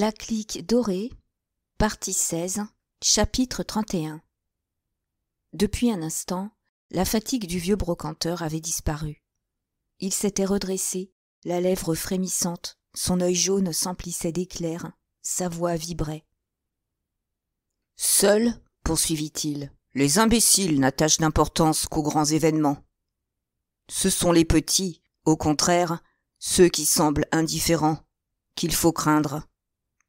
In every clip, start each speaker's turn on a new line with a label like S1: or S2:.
S1: La clique dorée, partie 16, chapitre 31. Depuis un instant, la fatigue du vieux brocanteur avait disparu. Il s'était redressé, la lèvre frémissante, son œil jaune s'emplissait d'éclairs, sa voix vibrait. Seuls, poursuivit-il, les imbéciles n'attachent d'importance qu'aux grands événements. Ce sont les petits, au contraire, ceux qui semblent indifférents, qu'il faut craindre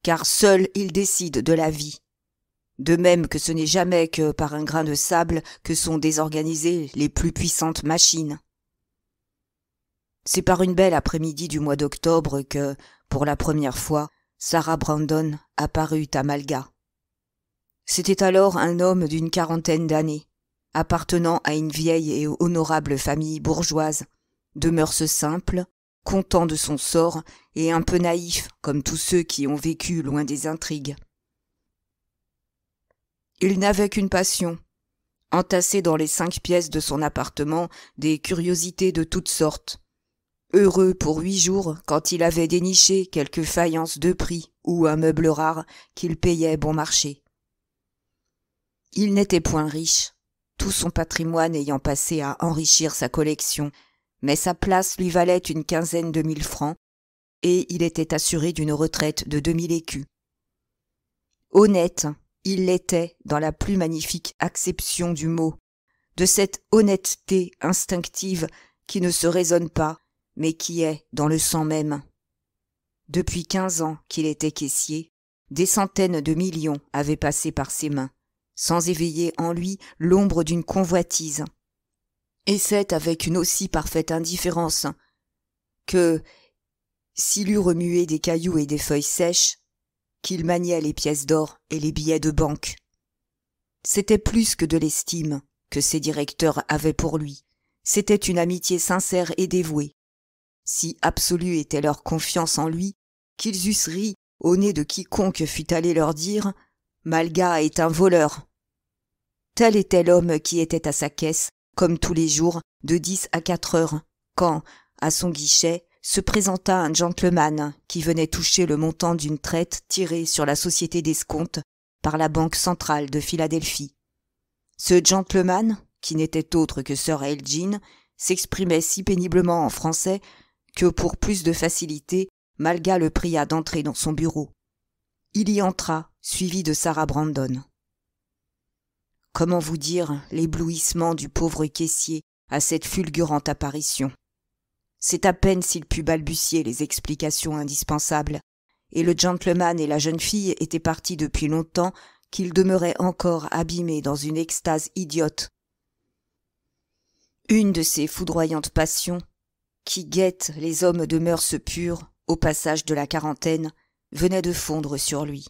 S1: car seul il décide de la vie. De même que ce n'est jamais que par un grain de sable que sont désorganisées les plus puissantes machines. C'est par une belle après-midi du mois d'octobre que, pour la première fois, Sarah Brandon apparut à Malga. C'était alors un homme d'une quarantaine d'années, appartenant à une vieille et honorable famille bourgeoise, de mœurs simples, content de son sort et un peu naïf comme tous ceux qui ont vécu loin des intrigues. Il n'avait qu'une passion, entassé dans les cinq pièces de son appartement des curiosités de toutes sortes. Heureux pour huit jours quand il avait déniché quelque faïence de prix ou un meuble rare qu'il payait bon marché. Il n'était point riche, tout son patrimoine ayant passé à enrichir sa collection mais sa place lui valait une quinzaine de mille francs, et il était assuré d'une retraite de deux mille écus. Honnête, il l'était dans la plus magnifique acception du mot, de cette honnêteté instinctive qui ne se raisonne pas, mais qui est dans le sang même. Depuis quinze ans qu'il était caissier, des centaines de millions avaient passé par ses mains, sans éveiller en lui l'ombre d'une convoitise, et c'est avec une aussi parfaite indifférence que s'il eût remué des cailloux et des feuilles sèches qu'il maniait les pièces d'or et les billets de banque c'était plus que de l'estime que ses directeurs avaient pour lui c'était une amitié sincère et dévouée si absolue était leur confiance en lui qu'ils eussent ri au nez de quiconque fût allé leur dire malga est un voleur tel était l'homme qui était à sa caisse comme tous les jours, de dix à quatre heures, quand, à son guichet, se présenta un gentleman qui venait toucher le montant d'une traite tirée sur la société d'escompte par la Banque centrale de Philadelphie. Ce gentleman, qui n'était autre que Sir Elgin, s'exprimait si péniblement en français que pour plus de facilité, Malga le pria d'entrer dans son bureau. Il y entra, suivi de Sarah Brandon. Comment vous dire l'éblouissement du pauvre caissier à cette fulgurante apparition C'est à peine s'il put balbutier les explications indispensables, et le gentleman et la jeune fille étaient partis depuis longtemps qu'il demeurait encore abîmé dans une extase idiote. Une de ces foudroyantes passions qui guettent les hommes de mœurs pures au passage de la quarantaine venait de fondre sur lui.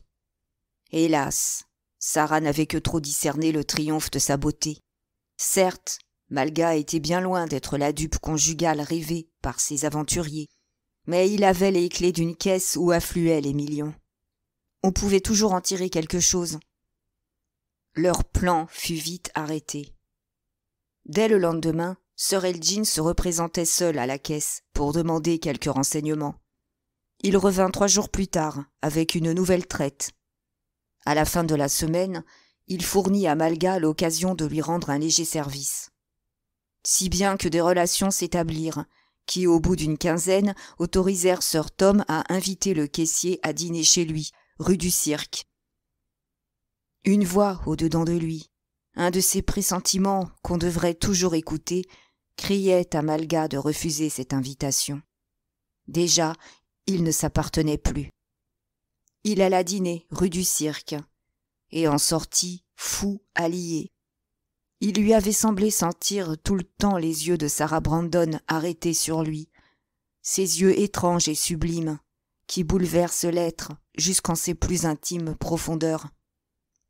S1: Hélas Sarah n'avait que trop discerné le triomphe de sa beauté. Certes, Malga était bien loin d'être la dupe conjugale rêvée par ses aventuriers, mais il avait les clés d'une caisse où affluaient les millions. On pouvait toujours en tirer quelque chose. Leur plan fut vite arrêté. Dès le lendemain, Sir Elgin se représentait seul à la caisse pour demander quelques renseignements. Il revint trois jours plus tard avec une nouvelle traite à la fin de la semaine, il fournit à Malga l'occasion de lui rendre un léger service. Si bien que des relations s'établirent, qui, au bout d'une quinzaine, autorisèrent Sir Tom à inviter le caissier à dîner chez lui, rue du Cirque. Une voix au-dedans de lui, un de ces pressentiments qu'on devrait toujours écouter, criait à Malga de refuser cette invitation. Déjà, il ne s'appartenait plus il alla dîner rue du Cirque, et en sortit fou allié. Il lui avait semblé sentir tout le temps les yeux de Sarah Brandon arrêtés sur lui, ces yeux étranges et sublimes, qui bouleversent l'être jusqu'en ses plus intimes profondeurs,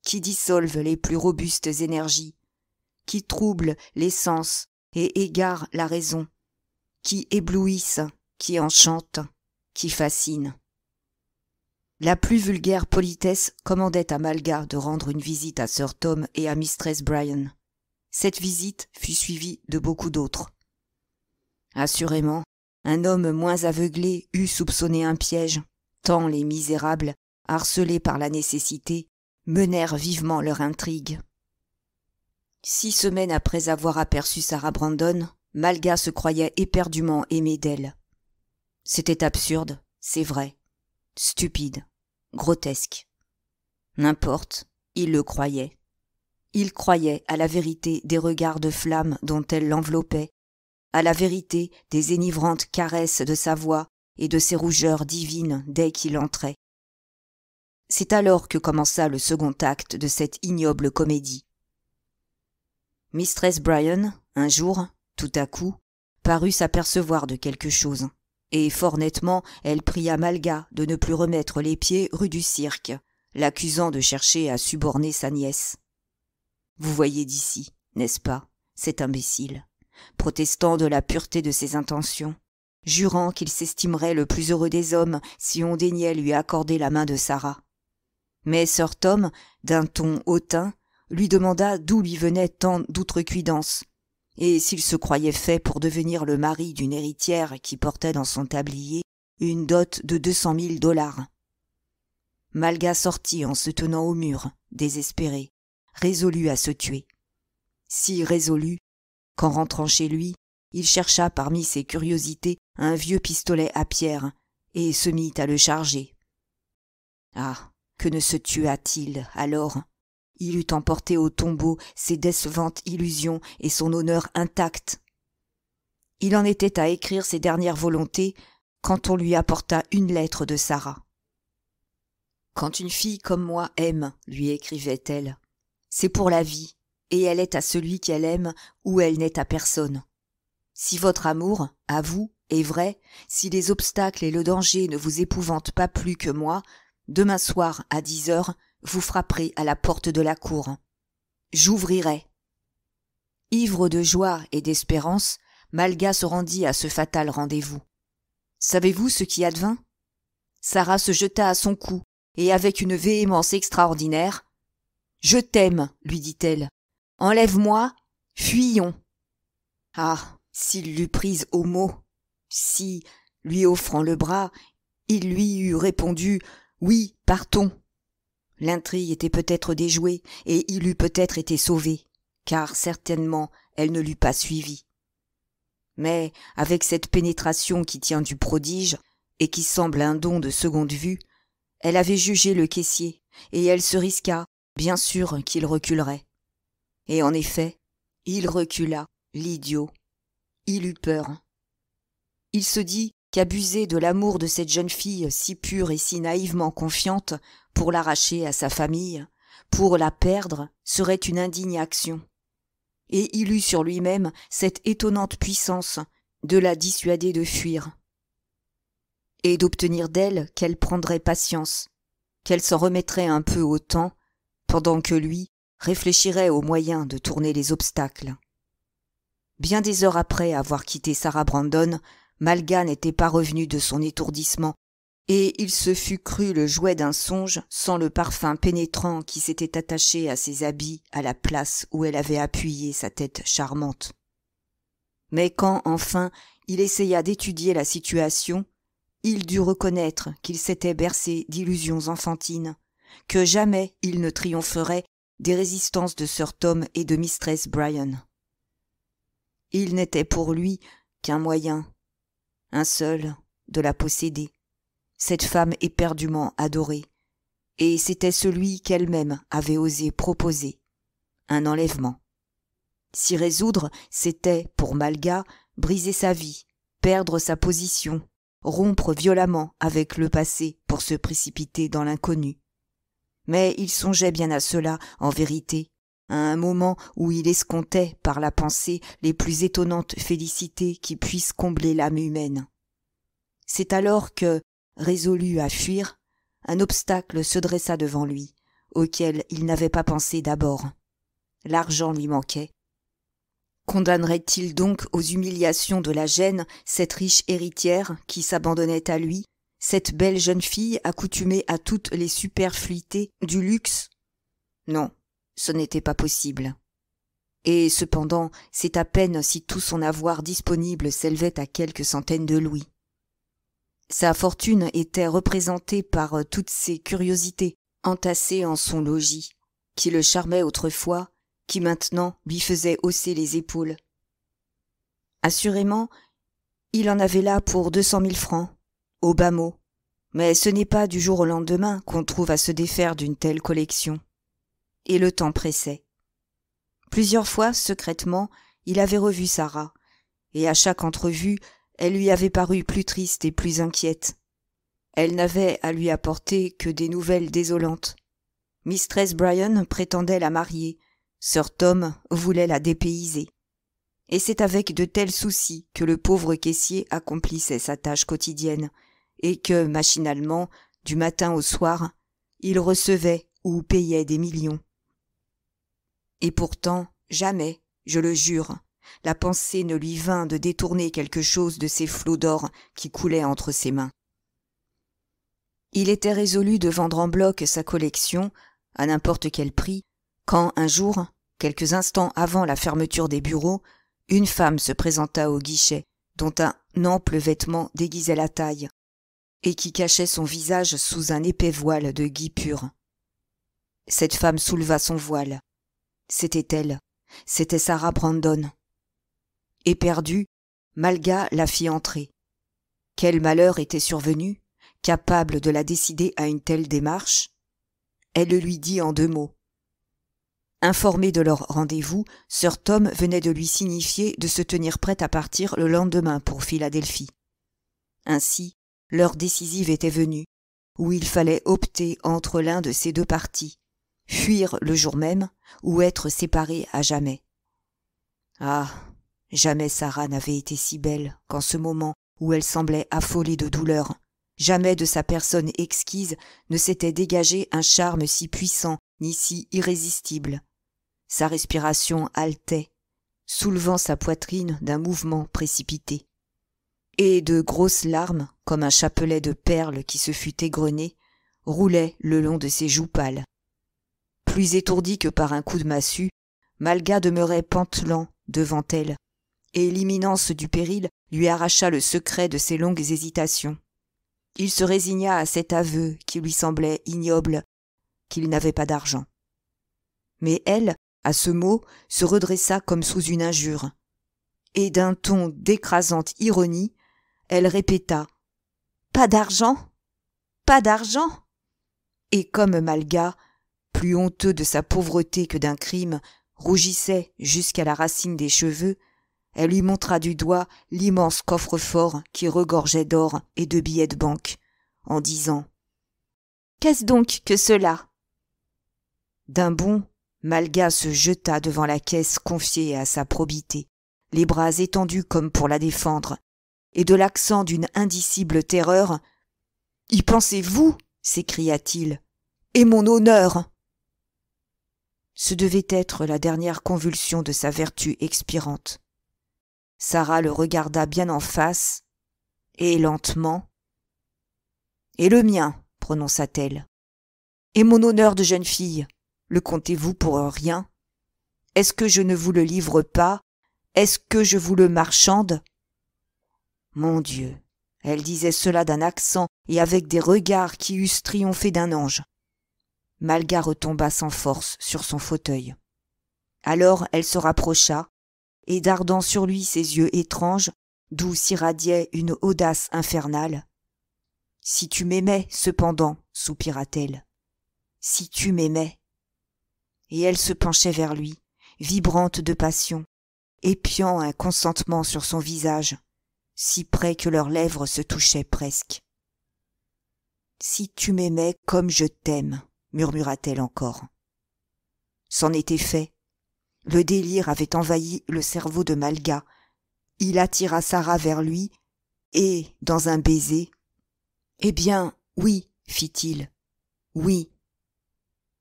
S1: qui dissolvent les plus robustes énergies, qui troublent les sens et égarent la raison, qui éblouissent, qui enchantent, qui fascinent. La plus vulgaire politesse commandait à Malga de rendre une visite à Sir Tom et à Mistress Brian. Cette visite fut suivie de beaucoup d'autres. Assurément, un homme moins aveuglé eût soupçonné un piège, tant les misérables, harcelés par la nécessité, menèrent vivement leur intrigue. Six semaines après avoir aperçu Sarah Brandon, Malga se croyait éperdument aimée d'elle. C'était absurde, c'est vrai, stupide grotesque. N'importe, il le croyait. Il croyait à la vérité des regards de flamme dont elle l'enveloppait, à la vérité des énivrantes caresses de sa voix et de ses rougeurs divines dès qu'il entrait. C'est alors que commença le second acte de cette ignoble comédie. Mistress Bryan, un jour, tout à coup, parut s'apercevoir de quelque chose et fort nettement elle pria Malga de ne plus remettre les pieds rue du cirque, l'accusant de chercher à suborner sa nièce. Vous voyez d'ici, n'est-ce pas, cet imbécile, protestant de la pureté de ses intentions, jurant qu'il s'estimerait le plus heureux des hommes si on daignait lui accorder la main de Sarah. Mais Sir Tom, d'un ton hautain, lui demanda d'où lui venait tant d'outrecuidance, et s'il se croyait fait pour devenir le mari d'une héritière qui portait dans son tablier une dot de deux cent mille dollars. Malga sortit en se tenant au mur, désespéré, résolu à se tuer. Si résolu, qu'en rentrant chez lui, il chercha parmi ses curiosités un vieux pistolet à pierre et se mit à le charger. Ah, que ne se tua-t-il alors il eût emporté au tombeau ses décevantes illusions et son honneur intact. Il en était à écrire ses dernières volontés quand on lui apporta une lettre de Sarah. Quand une fille comme moi aime, lui écrivait-elle, c'est pour la vie, et elle est à celui qu'elle aime ou elle n'est à personne. Si votre amour, à vous, est vrai, si les obstacles et le danger ne vous épouvantent pas plus que moi, demain soir à dix heures, vous frapperez à la porte de la cour. J'ouvrirai. Ivre de joie et d'espérance, Malga se rendit à ce fatal rendez-vous. Savez-vous ce qui advint Sarah se jeta à son cou et avec une véhémence extraordinaire Je t'aime, lui dit-elle. Enlève-moi, fuyons. Ah, s'il l'eût prise au mot, si, lui offrant le bras, il lui eût répondu Oui, partons. L'intrigue était peut-être déjouée, et il eût peut-être été sauvé, car certainement elle ne l'eût pas suivi. Mais, avec cette pénétration qui tient du prodige, et qui semble un don de seconde vue, elle avait jugé le caissier, et elle se risqua, bien sûr qu'il reculerait. Et en effet, il recula, l'idiot. Il eut peur. Il se dit qu'abuser de l'amour de cette jeune fille si pure et si naïvement confiante pour l'arracher à sa famille, pour la perdre, serait une indigne action. Et il eut sur lui-même cette étonnante puissance de la dissuader de fuir, et d'obtenir d'elle qu'elle prendrait patience, qu'elle s'en remettrait un peu au temps, pendant que lui réfléchirait aux moyens de tourner les obstacles. Bien des heures après avoir quitté Sarah Brandon, Malga n'était pas revenu de son étourdissement et il se fût cru le jouet d'un songe sans le parfum pénétrant qui s'était attaché à ses habits à la place où elle avait appuyé sa tête charmante. Mais quand, enfin, il essaya d'étudier la situation, il dut reconnaître qu'il s'était bercé d'illusions enfantines, que jamais il ne triompherait des résistances de Sir Tom et de Mistress Bryan. Il n'était pour lui qu'un moyen, un seul, de la posséder cette femme éperdument adorée, et c'était celui qu'elle-même avait osé proposer, un enlèvement. S'y résoudre, c'était, pour Malga, briser sa vie, perdre sa position, rompre violemment avec le passé pour se précipiter dans l'inconnu. Mais il songeait bien à cela, en vérité, à un moment où il escomptait par la pensée les plus étonnantes félicités qui puissent combler l'âme humaine. C'est alors que, résolu à fuir un obstacle se dressa devant lui auquel il n'avait pas pensé d'abord l'argent lui manquait condamnerait il donc aux humiliations de la gêne cette riche héritière qui s'abandonnait à lui cette belle jeune fille accoutumée à toutes les superfluités du luxe non ce n'était pas possible et cependant c'est à peine si tout son avoir disponible s'élevait à quelques centaines de louis sa fortune était représentée par euh, toutes ces curiosités entassées en son logis, qui le charmait autrefois, qui maintenant lui faisait hausser les épaules. Assurément, il en avait là pour deux cent mille francs, au bas mot, mais ce n'est pas du jour au lendemain qu'on trouve à se défaire d'une telle collection. Et le temps pressait. Plusieurs fois, secrètement, il avait revu Sarah, et à chaque entrevue, elle lui avait paru plus triste et plus inquiète. Elle n'avait à lui apporter que des nouvelles désolantes. Mistress Bryan prétendait la marier, Sir Tom voulait la dépayser. Et c'est avec de tels soucis que le pauvre caissier accomplissait sa tâche quotidienne, et que, machinalement, du matin au soir, il recevait ou payait des millions. Et pourtant, jamais, je le jure, la pensée ne lui vint de détourner quelque chose de ces flots d'or qui coulaient entre ses mains. Il était résolu de vendre en bloc sa collection, à n'importe quel prix, quand un jour, quelques instants avant la fermeture des bureaux, une femme se présenta au guichet, dont un ample vêtement déguisait la taille, et qui cachait son visage sous un épais voile de guipure. Cette femme souleva son voile. C'était elle. C'était Sarah Brandon. Éperdue, malga la fit entrer quel malheur était survenu capable de la décider à une telle démarche elle le lui dit en deux mots informé de leur rendez-vous sir tom venait de lui signifier de se tenir prête à partir le lendemain pour philadelphie ainsi l'heure décisive était venue où il fallait opter entre l'un de ces deux partis fuir le jour même ou être séparé à jamais ah jamais Sarah n'avait été si belle qu'en ce moment où elle semblait affolée de douleur jamais de sa personne exquise ne s'était dégagé un charme si puissant ni si irrésistible sa respiration haletait soulevant sa poitrine d'un mouvement précipité et de grosses larmes comme un chapelet de perles qui se fût égrené roulaient le long de ses joues pâles plus étourdi que par un coup de massue malga demeurait pantelant devant elle et l'imminence du péril lui arracha le secret de ses longues hésitations. Il se résigna à cet aveu qui lui semblait ignoble, qu'il n'avait pas d'argent. Mais elle, à ce mot, se redressa comme sous une injure. Et d'un ton d'écrasante ironie, elle répéta Pas d'argent Pas d'argent Et comme Malga, plus honteux de sa pauvreté que d'un crime, rougissait jusqu'à la racine des cheveux, elle lui montra du doigt l'immense coffre-fort qui regorgeait d'or et de billets de banque, en disant Qu'est-ce donc que cela D'un bond, Malga se jeta devant la caisse confiée à sa probité, les bras étendus comme pour la défendre, et de l'accent d'une indicible terreur Y pensez-vous s'écria-t-il. Et mon honneur Ce devait être la dernière convulsion de sa vertu expirante. Sarah le regarda bien en face, et lentement. Et le mien, prononça-t-elle. Et mon honneur de jeune fille, le comptez-vous pour rien Est-ce que je ne vous le livre pas Est-ce que je vous le marchande Mon Dieu Elle disait cela d'un accent et avec des regards qui eussent triomphé d'un ange. Malga retomba sans force sur son fauteuil. Alors elle se rapprocha, et dardant sur lui ses yeux étranges, d'où s'irradiait une audace infernale. Si tu m'aimais, cependant, soupira-t-elle. Si tu m'aimais. Et elle se penchait vers lui, vibrante de passion, épiant un consentement sur son visage, si près que leurs lèvres se touchaient presque. Si tu m'aimais comme je t'aime, murmura-t-elle encore. C'en était fait, le délire avait envahi le cerveau de Malga. Il attira Sarah vers lui, et, dans un baiser, Eh bien, oui, fit-il. Oui.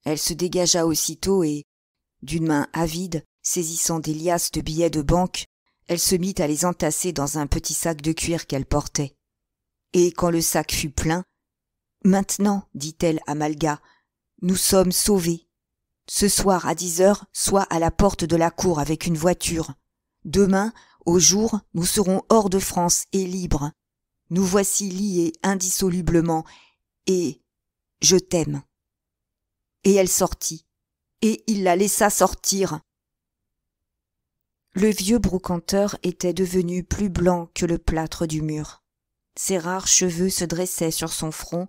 S1: Elle se dégagea aussitôt et, d'une main avide, saisissant des liasses de billets de banque, elle se mit à les entasser dans un petit sac de cuir qu'elle portait. Et quand le sac fut plein, Maintenant, dit-elle à Malga, nous sommes sauvés. Ce soir à dix heures, soit à la porte de la cour avec une voiture. Demain, au jour, nous serons hors de France et libres. Nous voici liés indissolublement, et je t'aime. Et elle sortit, et il la laissa sortir. Le vieux brocanteur était devenu plus blanc que le plâtre du mur. Ses rares cheveux se dressaient sur son front,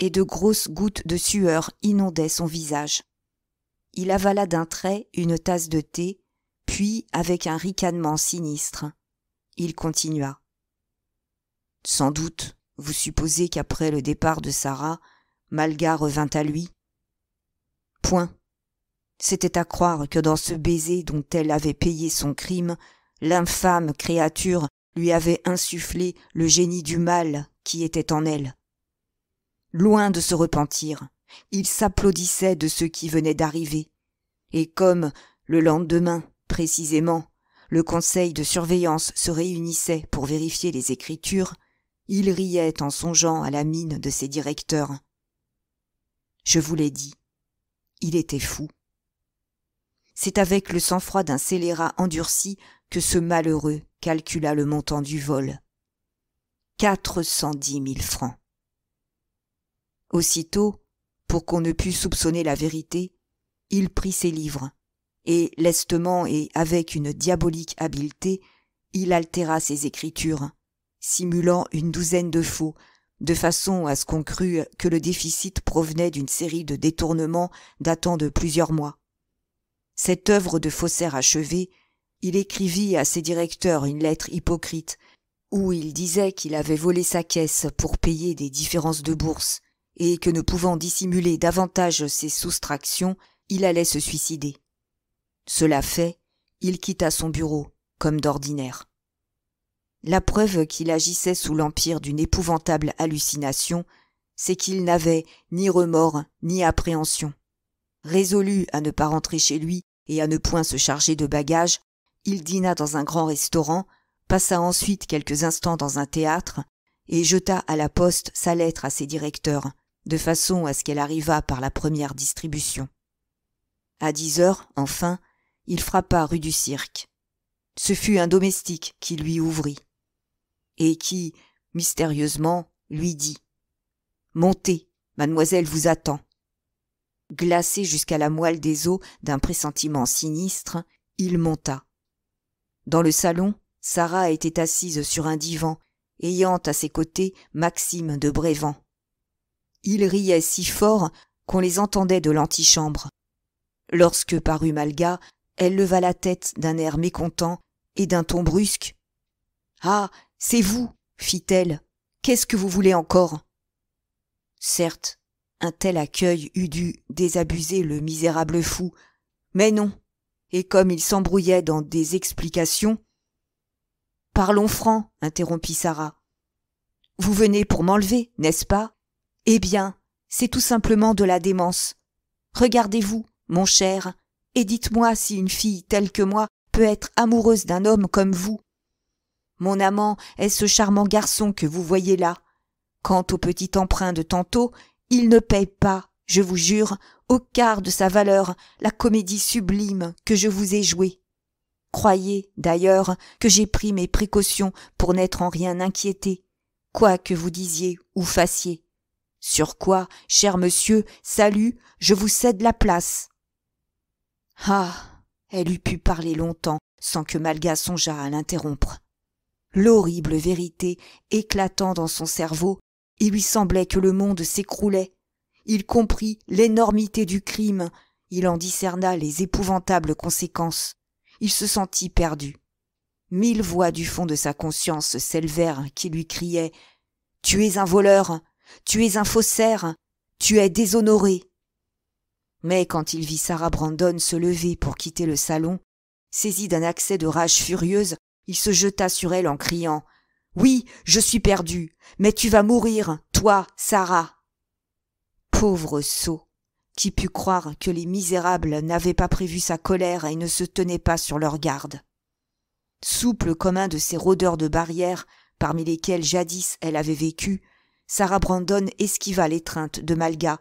S1: et de grosses gouttes de sueur inondaient son visage il avala d'un trait une tasse de thé, puis, avec un ricanement sinistre, il continua. Sans doute, vous supposez qu'après le départ de Sarah, Malga revint à lui Point. C'était à croire que dans ce baiser dont elle avait payé son crime, l'infâme créature lui avait insufflé le génie du mal qui était en elle. Loin de se repentir, il s'applaudissait de ce qui venait d'arriver et comme le lendemain précisément le conseil de surveillance se réunissait pour vérifier les écritures il riait en songeant à la mine de ses directeurs je vous l'ai dit il était fou c'est avec le sang-froid d'un scélérat endurci que ce malheureux calcula le montant du vol quatre cent dix mille francs aussitôt pour qu'on ne pût soupçonner la vérité, il prit ses livres, et lestement et avec une diabolique habileté, il altéra ses écritures, simulant une douzaine de faux, de façon à ce qu'on crût que le déficit provenait d'une série de détournements datant de plusieurs mois. Cette œuvre de faussaire achevée, il écrivit à ses directeurs une lettre hypocrite, où il disait qu'il avait volé sa caisse pour payer des différences de bourse, et que ne pouvant dissimuler davantage ses soustractions, il allait se suicider. Cela fait, il quitta son bureau, comme d'ordinaire. La preuve qu'il agissait sous l'empire d'une épouvantable hallucination, c'est qu'il n'avait ni remords ni appréhension. Résolu à ne pas rentrer chez lui et à ne point se charger de bagages, il dîna dans un grand restaurant, passa ensuite quelques instants dans un théâtre, et jeta à la poste sa lettre à ses directeurs, de façon à ce qu'elle arrivât par la première distribution. À dix heures, enfin, il frappa rue du Cirque. Ce fut un domestique qui lui ouvrit, et qui, mystérieusement, lui dit Montez, mademoiselle vous attend. Glacé jusqu'à la moelle des os d'un pressentiment sinistre, il monta. Dans le salon, Sarah était assise sur un divan, ayant à ses côtés Maxime de Brévent. Ils riaient si fort qu'on les entendait de l'antichambre. Lorsque parut Malga, elle leva la tête d'un air mécontent et d'un ton brusque. Ah, c'est vous, fit-elle. Qu'est-ce que vous voulez encore Certes, un tel accueil eût dû désabuser le misérable fou, mais non. Et comme il s'embrouillait dans des explications, Parlons franc, interrompit Sarah. Vous venez pour m'enlever, n'est-ce pas eh bien, c'est tout simplement de la démence. Regardez-vous, mon cher, et dites-moi si une fille telle que moi peut être amoureuse d'un homme comme vous. Mon amant est ce charmant garçon que vous voyez là. Quant au petit emprunt de tantôt, il ne paye pas, je vous jure, au quart de sa valeur la comédie sublime que je vous ai jouée. Croyez, d'ailleurs, que j'ai pris mes précautions pour n'être en rien inquiété, quoi que vous disiez ou fassiez. Sur quoi, cher monsieur, salut, je vous cède la place. Ah. Elle eût pu parler longtemps sans que Malga songeât à l'interrompre. L'horrible vérité éclatant dans son cerveau, il lui semblait que le monde s'écroulait. Il comprit l'énormité du crime, il en discerna les épouvantables conséquences. Il se sentit perdu. Mille voix du fond de sa conscience s'élevèrent qui lui criaient Tu es un voleur, tu es un faussaire, tu es déshonoré. Mais quand il vit Sarah Brandon se lever pour quitter le salon, saisi d'un accès de rage furieuse, il se jeta sur elle en criant Oui, je suis perdu, mais tu vas mourir, toi, Sarah. Pauvre sot, qui put croire que les misérables n'avaient pas prévu sa colère et ne se tenaient pas sur leur garde. Souple comme un de ces rôdeurs de barrières parmi lesquels jadis elle avait vécu, Sarah Brandon esquiva l'étreinte de Malga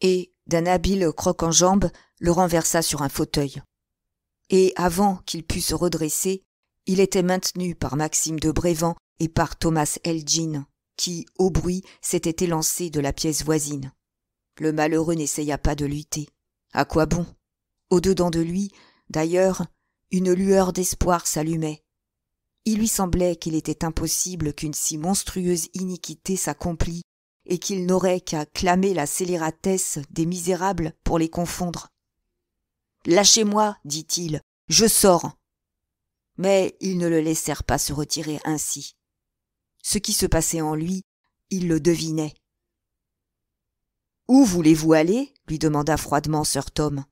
S1: et, d'un habile croc en jambe, le renversa sur un fauteuil. Et avant qu'il pût se redresser, il était maintenu par Maxime de Brévent et par Thomas Elgin, qui, au bruit, s'était élancé de la pièce voisine. Le malheureux n'essaya pas de lutter. À quoi bon Au-dedans de lui, d'ailleurs, une lueur d'espoir s'allumait, il lui semblait qu'il était impossible qu'une si monstrueuse iniquité s'accomplît et qu'il n'aurait qu'à clamer la scélératesse des misérables pour les confondre. Lâchez-moi, dit-il, je sors. Mais ils ne le laissèrent pas se retirer ainsi. Ce qui se passait en lui, il le devinait. Où voulez-vous aller lui demanda froidement Sir Tom.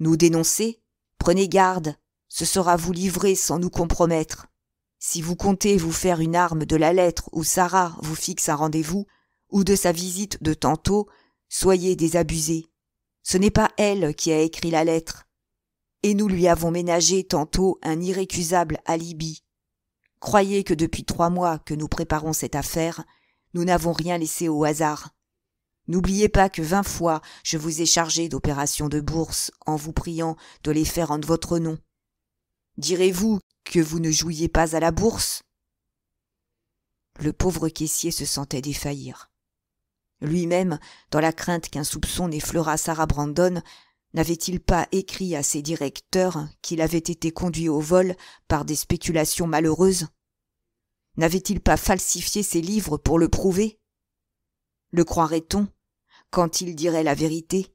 S1: Nous dénoncer Prenez garde, ce sera vous livrer sans nous compromettre. Si vous comptez vous faire une arme de la lettre où Sarah vous fixe un rendez-vous, ou de sa visite de tantôt, soyez désabusés. Ce n'est pas elle qui a écrit la lettre. Et nous lui avons ménagé tantôt un irrécusable alibi. Croyez que depuis trois mois que nous préparons cette affaire, nous n'avons rien laissé au hasard. N'oubliez pas que vingt fois je vous ai chargé d'opérations de bourse en vous priant de les faire en votre nom. Direz-vous que vous ne jouiez pas à la bourse le pauvre caissier se sentait défaillir lui-même dans la crainte qu'un soupçon n'effleurât sarah brandon n'avait-il pas écrit à ses directeurs qu'il avait été conduit au vol par des spéculations malheureuses n'avait-il pas falsifié ses livres pour le prouver le croirait-on quand il dirait la vérité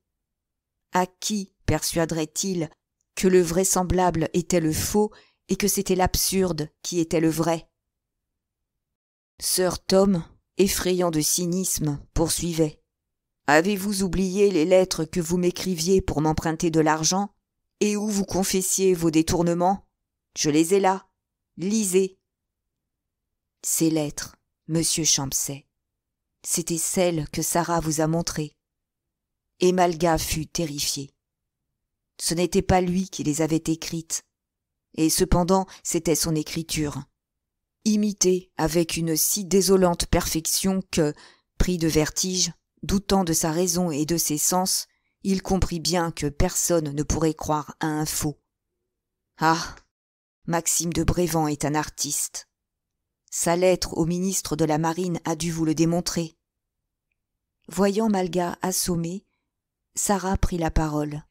S1: à qui persuaderait il que le vraisemblable était le faux et que c'était l'absurde qui était le vrai. Sœur Tom, effrayant de cynisme, poursuivait. Avez-vous oublié les lettres que vous m'écriviez pour m'emprunter de l'argent et où vous confessiez vos détournements Je les ai là. Lisez. Ces lettres, monsieur Champset, c'était celles que Sarah vous a montrées. Et Malga fut terrifié. Ce n'était pas lui qui les avait écrites, et cependant c'était son écriture imitée avec une si désolante perfection que pris de vertige doutant de sa raison et de ses sens il comprit bien que personne ne pourrait croire à un faux ah maxime de Brévent est un artiste sa lettre au ministre de la marine a dû vous le démontrer voyant malga assommé sarah prit la parole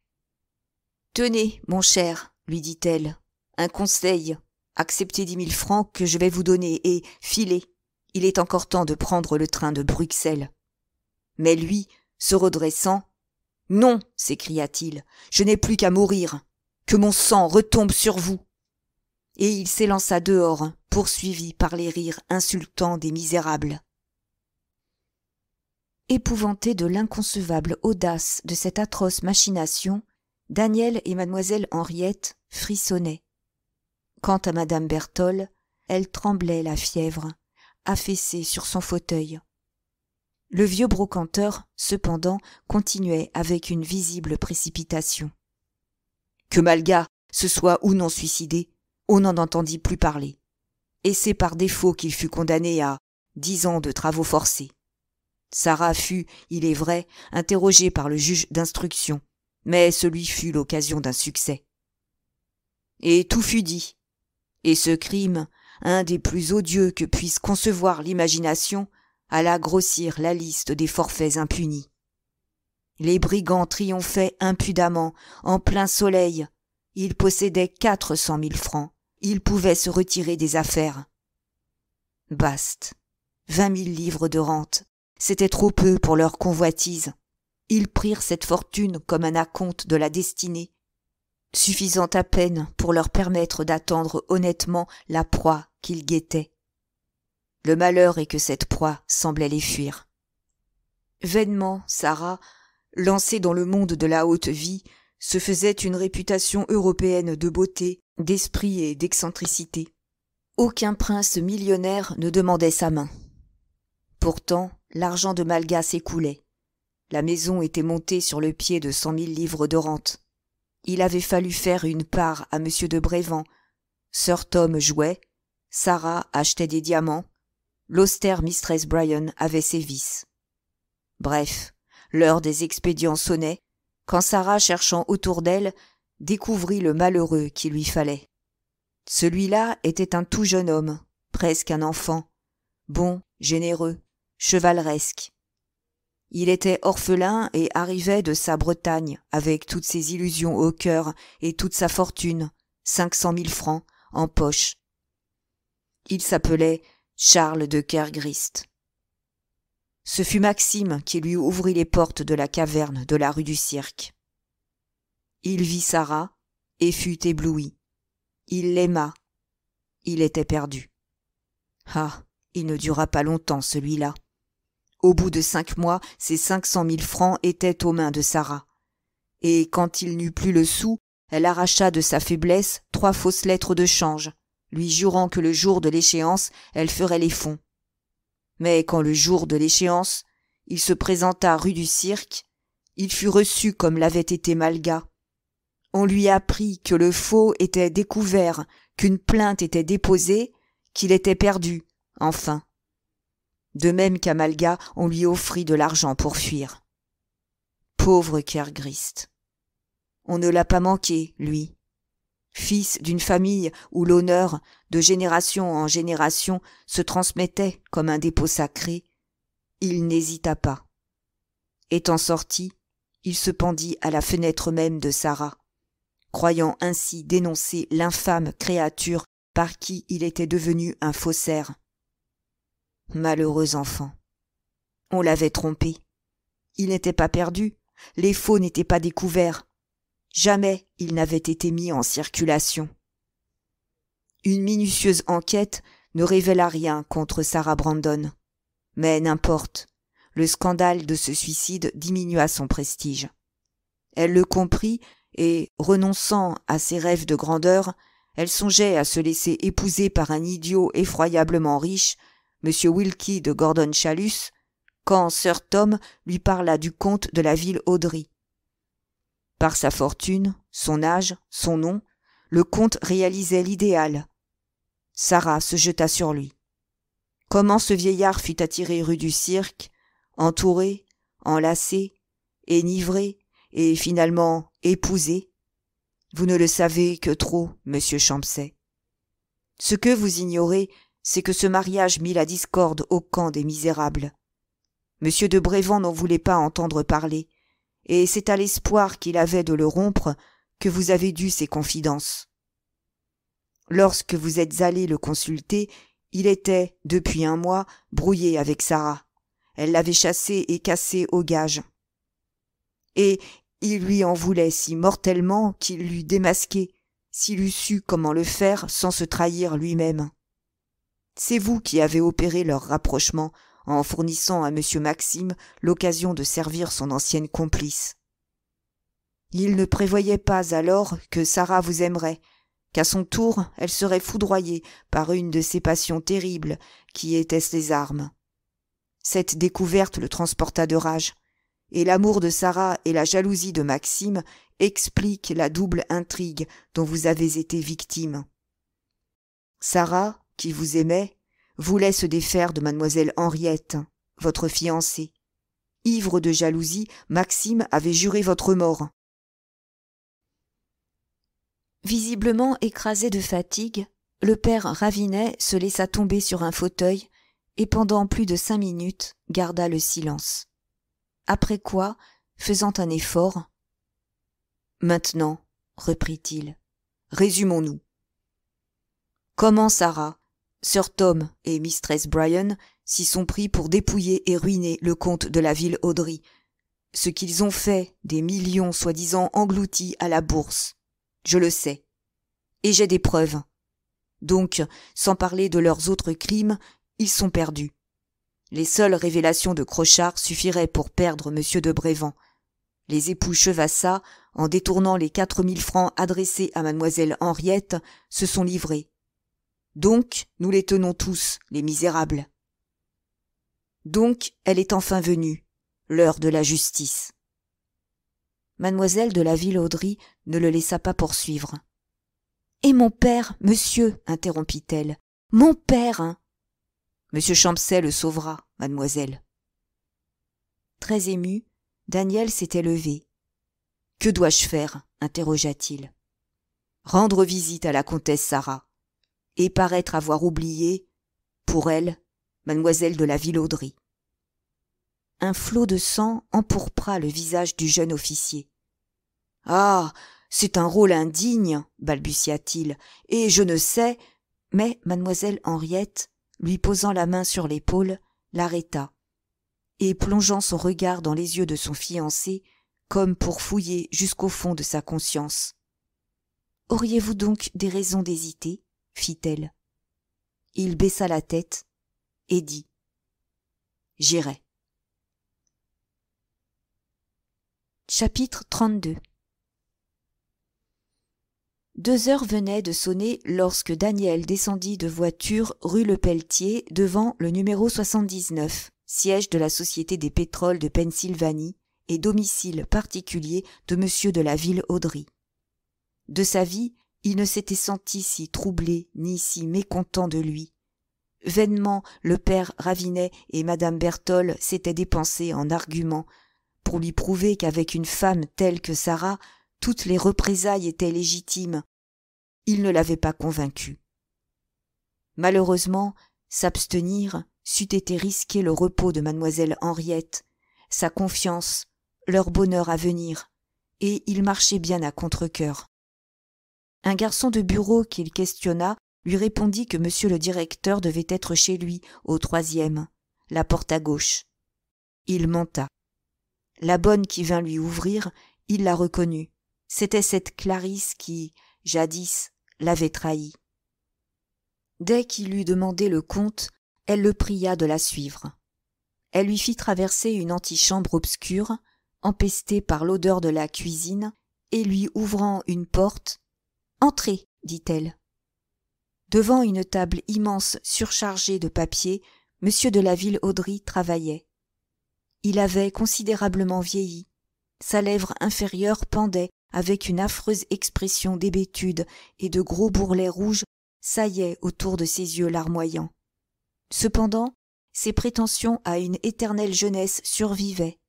S1: tenez mon cher lui dit-elle un conseil. Acceptez dix mille francs que je vais vous donner et filez. Il est encore temps de prendre le train de Bruxelles. Mais lui, se redressant, Non, s'écria-t-il, je n'ai plus qu'à mourir. Que mon sang retombe sur vous. Et il s'élança dehors, poursuivi par les rires insultants des misérables. Épouvantés de l'inconcevable audace de cette atroce machination, Daniel et mademoiselle Henriette frissonnaient quant à Madame Berthol, elle tremblait la fièvre affaissée sur son fauteuil le vieux brocanteur cependant continuait avec une visible précipitation que Malga se soit ou non suicidé on n'en entendit plus parler et c'est par défaut qu'il fut condamné à dix ans de travaux forcés sarah fut il est vrai interrogée par le juge d'instruction mais celui fut l'occasion d'un succès et tout fut dit et ce crime un des plus odieux que puisse concevoir l'imagination alla grossir la liste des forfaits impunis les brigands triomphaient impudemment en plein soleil ils possédaient quatre cent mille francs ils pouvaient se retirer des affaires Bast. Vingt mille livres de rente. C'était trop peu pour leur convoitise. Ils prirent cette fortune comme un acompte de la destinée suffisant à peine pour leur permettre d'attendre honnêtement la proie qu'ils guettaient. Le malheur est que cette proie semblait les fuir. Vainement, Sarah, lancée dans le monde de la haute vie, se faisait une réputation européenne de beauté, d'esprit et d'excentricité. Aucun prince millionnaire ne demandait sa main. Pourtant, l'argent de Malga s'écoulait. La maison était montée sur le pied de cent mille livres de rente il avait fallu faire une part à m de Brévent. sir tom jouait sarah achetait des diamants l'austère mistress bryan avait ses vices bref l'heure des expédients sonnait quand sarah cherchant autour d'elle découvrit le malheureux qu'il lui fallait celui-là était un tout jeune homme presque un enfant bon généreux chevaleresque il était orphelin et arrivait de sa Bretagne avec toutes ses illusions au cœur et toute sa fortune, cinq cent mille francs, en poche. Il s'appelait Charles de Kergrist. Ce fut Maxime qui lui ouvrit les portes de la caverne de la rue du Cirque. Il vit Sarah et fut ébloui. Il l'aima. Il était perdu. Ah, il ne dura pas longtemps celui-là. Au bout de cinq mois, ces cinq cent mille francs étaient aux mains de Sarah. Et quand il n'eut plus le sou, elle arracha de sa faiblesse trois fausses lettres de change, lui jurant que le jour de l'échéance, elle ferait les fonds. Mais quand le jour de l'échéance, il se présenta rue du Cirque, il fut reçu comme l'avait été Malga. On lui apprit que le faux était découvert, qu'une plainte était déposée, qu'il était perdu, enfin de même qu'Amalga on lui offrit de l'argent pour fuir. Pauvre Kergrist. On ne l'a pas manqué, lui. Fils d'une famille où l'honneur, de génération en génération, se transmettait comme un dépôt sacré, il n'hésita pas. Étant sorti, il se pendit à la fenêtre même de Sarah, croyant ainsi dénoncer l'infâme créature par qui il était devenu un faussaire, malheureux enfant on l'avait trompé il n'était pas perdu les faux n'étaient pas découverts jamais il n'avait été mis en circulation une minutieuse enquête ne révéla rien contre sarah brandon mais n'importe le scandale de ce suicide diminua son prestige elle le comprit et renonçant à ses rêves de grandeur elle songeait à se laisser épouser par un idiot effroyablement riche M. Wilkie de Gordon Chalus, quand Sir Tom lui parla du comte de la ville Audry. Par sa fortune, son âge, son nom, le comte réalisait l'idéal. Sarah se jeta sur lui. Comment ce vieillard fut attiré rue du cirque, entouré, enlacé, enivré et finalement épousé Vous ne le savez que trop, monsieur Champset. Ce que vous ignorez, c'est que ce mariage mit la discorde au camp des misérables. M. de Brévent n'en voulait pas entendre parler, et c'est à l'espoir qu'il avait de le rompre que vous avez dû ses confidences. Lorsque vous êtes allé le consulter, il était, depuis un mois, brouillé avec Sarah. Elle l'avait chassé et cassé au gage. Et il lui en voulait si mortellement qu'il l'eût démasqué, s'il eût su comment le faire sans se trahir lui-même. C'est vous qui avez opéré leur rapprochement en fournissant à M. Maxime l'occasion de servir son ancienne complice. Il ne prévoyait pas alors que Sarah vous aimerait, qu'à son tour elle serait foudroyée par une de ces passions terribles qui étaient ses armes. Cette découverte le transporta de rage, et l'amour de Sarah et la jalousie de Maxime expliquent la double intrigue dont vous avez été victime. Sarah, qui vous aimait, voulait se défaire de mademoiselle Henriette, votre fiancée. Ivre de jalousie, Maxime avait juré votre mort. Visiblement écrasé de fatigue, le père Ravinet se laissa tomber sur un fauteuil et pendant plus de cinq minutes garda le silence. Après quoi, faisant un effort, Maintenant, reprit-il, résumons-nous. Comment Sarah Sir Tom et Mistress Bryan s'y sont pris pour dépouiller et ruiner le comte de la ville Audry. Ce qu'ils ont fait des millions soi-disant engloutis à la bourse. Je le sais. Et j'ai des preuves. Donc, sans parler de leurs autres crimes, ils sont perdus. Les seules révélations de Crochard suffiraient pour perdre M. de Brévent. Les époux Chevassa, en détournant les quatre mille francs adressés à mademoiselle Henriette, se sont livrés donc nous les tenons tous, les misérables. Donc elle est enfin venue, l'heure de la justice. Mademoiselle de la ville ne le laissa pas poursuivre. Et mon père, monsieur, interrompit-elle, mon père hein Monsieur Champsay le sauvera, mademoiselle. Très ému, Daniel s'était levé. Que dois-je faire interrogea-t-il. Rendre visite à la comtesse Sarah et paraître avoir oublié, pour elle, mademoiselle de la Villaudry. Un flot de sang empourpra le visage du jeune officier. Ah. C'est un rôle indigne, balbutia-t-il, et je ne sais. Mais mademoiselle Henriette, lui posant la main sur l'épaule, l'arrêta, et plongeant son regard dans les yeux de son fiancé, comme pour fouiller jusqu'au fond de sa conscience. Auriez-vous donc des raisons d'hésiter fit-elle. Il baissa la tête et dit J'irai. Chapitre 32 Deux heures venaient de sonner lorsque Daniel descendit de voiture rue Le Pelletier devant le numéro 79, siège de la Société des pétroles de Pennsylvanie et domicile particulier de M. de la Ville-Audry. De sa vie, il ne s'était senti si troublé ni si mécontent de lui. Vainement le père Ravinet et madame Berthol s'étaient dépensés en arguments pour lui prouver qu'avec une femme telle que Sarah, toutes les représailles étaient légitimes. Il ne l'avait pas convaincu. Malheureusement, s'abstenir c'eût été risquer le repos de mademoiselle Henriette, sa confiance, leur bonheur à venir, et il marchait bien à contre un garçon de bureau qu'il questionna lui répondit que monsieur le directeur devait être chez lui, au troisième, la porte à gauche. Il monta. La bonne qui vint lui ouvrir, il la reconnut. C'était cette Clarisse qui, jadis, l'avait trahi. Dès qu'il eut demandé le compte, elle le pria de la suivre. Elle lui fit traverser une antichambre obscure, empestée par l'odeur de la cuisine, et lui ouvrant une porte, Entrez, dit-elle. Devant une table immense surchargée de papiers, M. de la Ville-Audry travaillait. Il avait considérablement vieilli. Sa lèvre inférieure pendait avec une affreuse expression d'hébétude et de gros bourrelets rouges saillaient autour de ses yeux larmoyants. Cependant, ses prétentions à une éternelle jeunesse survivaient.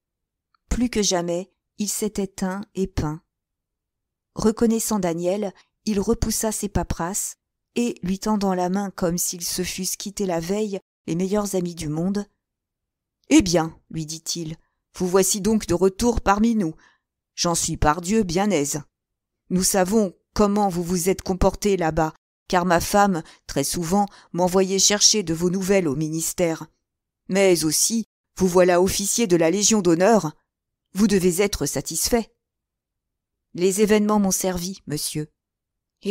S1: Plus que jamais, il s'était teint et peint. Reconnaissant Daniel, il repoussa ses paperasses, et, lui tendant la main comme s'ils se fussent quittés la veille, les meilleurs amis du monde, Eh bien, lui dit-il, vous voici donc de retour parmi nous. J'en suis par Dieu bien aise. Nous savons comment vous vous êtes comporté là-bas, car ma femme, très souvent, m'envoyait chercher de vos nouvelles au ministère. Mais aussi, vous voilà officier de la Légion d'honneur. Vous devez être satisfait. Les événements m'ont servi, monsieur,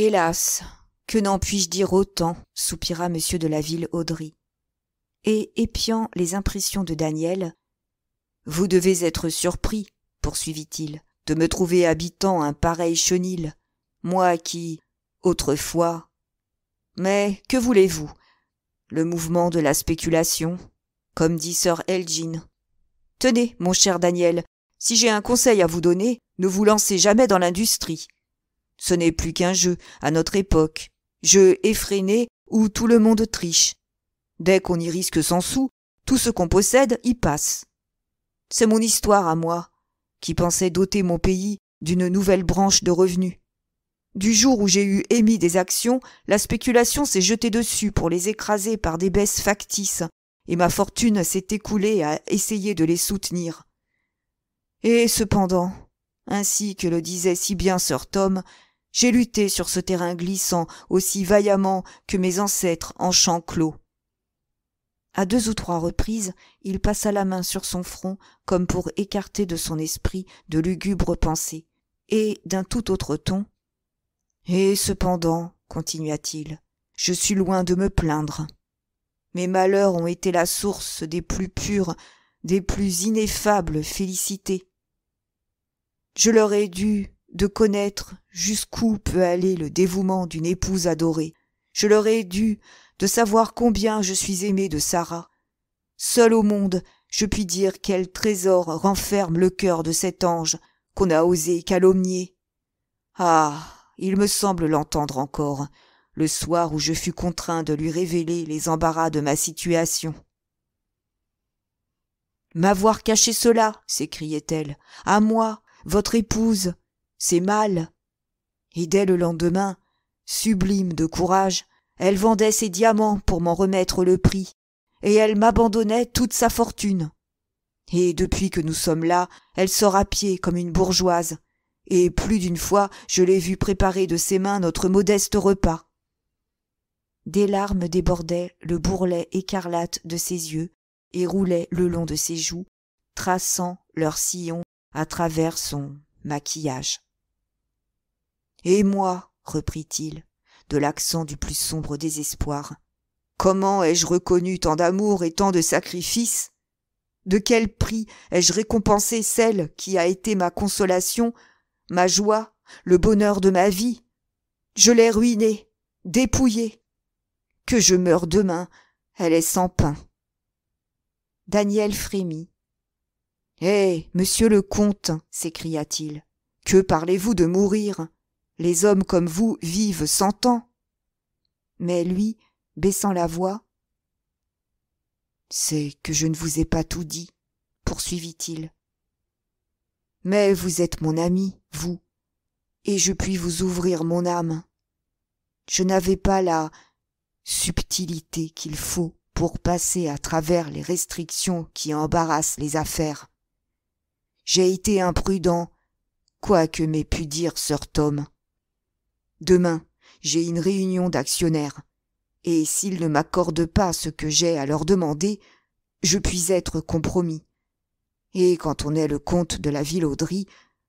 S1: hélas que n'en puis-je dire autant soupira Monsieur de la ville-audry et épiant les impressions de daniel vous devez être surpris poursuivit-il de me trouver habitant un pareil chenil moi qui autrefois mais que voulez-vous le mouvement de la spéculation comme dit sir elgin tenez mon cher daniel si j'ai un conseil à vous donner ne vous lancez jamais dans l'industrie ce n'est plus qu'un jeu, à notre époque. Jeu effréné où tout le monde triche. Dès qu'on y risque cent sous, tout ce qu'on possède y passe. C'est mon histoire à moi, qui pensais doter mon pays d'une nouvelle branche de revenus. Du jour où j'ai eu émis des actions, la spéculation s'est jetée dessus pour les écraser par des baisses factices, et ma fortune s'est écoulée à essayer de les soutenir. Et cependant, ainsi que le disait si bien Sir Tom, j'ai lutté sur ce terrain glissant aussi vaillamment que mes ancêtres en champs clos. À deux ou trois reprises, il passa la main sur son front comme pour écarter de son esprit de lugubres pensées, et d'un tout autre ton. Et cependant, continua-t-il, je suis loin de me plaindre. Mes malheurs ont été la source des plus pures, des plus ineffables félicités. Je leur ai dû de connaître jusqu'où peut aller le dévouement d'une épouse adorée. Je leur ai dû de savoir combien je suis aimée de Sarah. Seul au monde, je puis dire quel trésor renferme le cœur de cet ange qu'on a osé calomnier. Ah. Il me semble l'entendre encore, le soir où je fus contraint de lui révéler les embarras de ma situation. M'avoir caché cela, s'écriait elle, à moi, votre épouse, c'est mal. Et dès le lendemain, sublime de courage, elle vendait ses diamants pour m'en remettre le prix, et elle m'abandonnait toute sa fortune. Et depuis que nous sommes là, elle sort à pied comme une bourgeoise, et plus d'une fois je l'ai vue préparer de ses mains notre modeste repas. Des larmes débordaient le bourrelet écarlate de ses yeux et roulaient le long de ses joues, traçant leur sillon à travers son maquillage et moi reprit-il de l'accent du plus sombre désespoir comment ai-je reconnu tant d'amour et tant de sacrifices de quel prix ai-je récompensé celle qui a été ma consolation ma joie le bonheur de ma vie je l'ai ruinée dépouillée que je meure demain elle est sans pain daniel frémit eh monsieur le comte s'écria-t-il que parlez-vous de mourir les hommes comme vous vivent cent ans. Mais lui, baissant la voix, C'est que je ne vous ai pas tout dit, poursuivit-il. Mais vous êtes mon ami, vous, et je puis vous ouvrir mon âme. Je n'avais pas la subtilité qu'il faut pour passer à travers les restrictions qui embarrassent les affaires. J'ai été imprudent, quoique pu dire Sir Tom. » Demain, j'ai une réunion d'actionnaires. Et s'ils ne m'accordent pas ce que j'ai à leur demander, je puis être compromis. Et quand on est le comte de la ville Audry,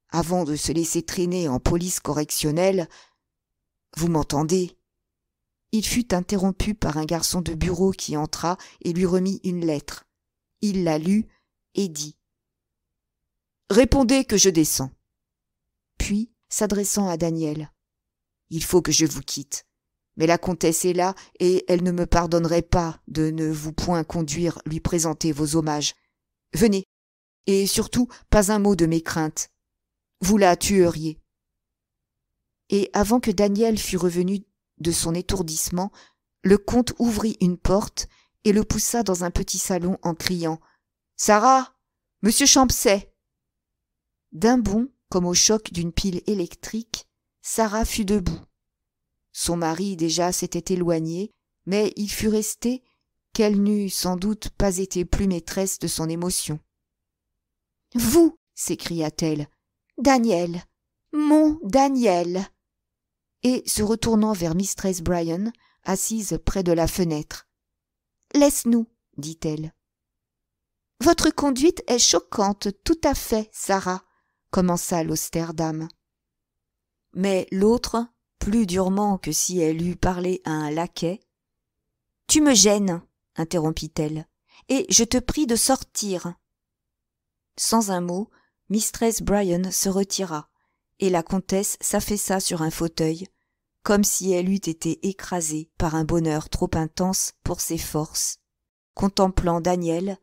S1: avant de se laisser traîner en police correctionnelle, vous m'entendez Il fut interrompu par un garçon de bureau qui entra et lui remit une lettre. Il la lut et dit Répondez que je descends. Puis, s'adressant à Daniel il faut que je vous quitte mais la comtesse est là et elle ne me pardonnerait pas de ne vous point conduire lui présenter vos hommages venez et surtout pas un mot de mes craintes vous la tueriez et avant que daniel fût revenu de son étourdissement le comte ouvrit une porte et le poussa dans un petit salon en criant sarah monsieur champset d'un bond comme au choc d'une pile électrique Sarah fut debout. Son mari déjà s'était éloigné, mais il fut resté qu'elle n'eût sans doute pas été plus maîtresse de son émotion. Vous s'écria-t-elle. Daniel Mon Daniel Et se retournant vers Mistress Bryan, assise près de la fenêtre. Laisse-nous, dit-elle. Votre conduite est choquante, tout à fait, Sarah, commença l'austère dame mais l'autre, plus durement que si elle eût parlé à un laquais. Tu me gênes, interrompit-elle, et je te prie de sortir. Sans un mot, Mistress Bryan se retira, et la comtesse s'affaissa sur un fauteuil, comme si elle eût été écrasée par un bonheur trop intense pour ses forces, contemplant Daniel,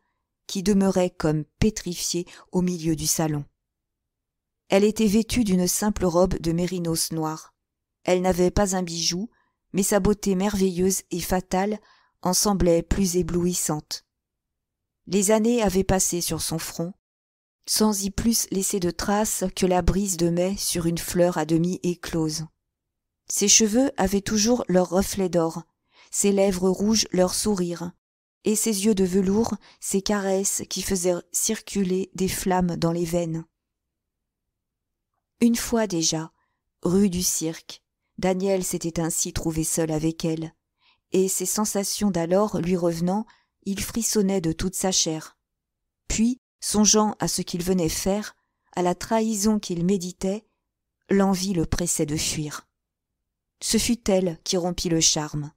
S1: qui demeurait comme pétrifié au milieu du salon. Elle était vêtue d'une simple robe de mérinos noir. Elle n'avait pas un bijou, mais sa beauté merveilleuse et fatale en semblait plus éblouissante. Les années avaient passé sur son front, sans y plus laisser de traces que la brise de mai sur une fleur à demi éclose. Ses cheveux avaient toujours leur reflet d'or, ses lèvres rouges leur sourire, et ses yeux de velours ses caresses qui faisaient circuler des flammes dans les veines une fois déjà rue du cirque daniel s'était ainsi trouvé seul avec elle et ses sensations d'alors lui revenant il frissonnait de toute sa chair puis songeant à ce qu'il venait faire à la trahison qu'il méditait l'envie le pressait de fuir ce fut elle qui rompit le charme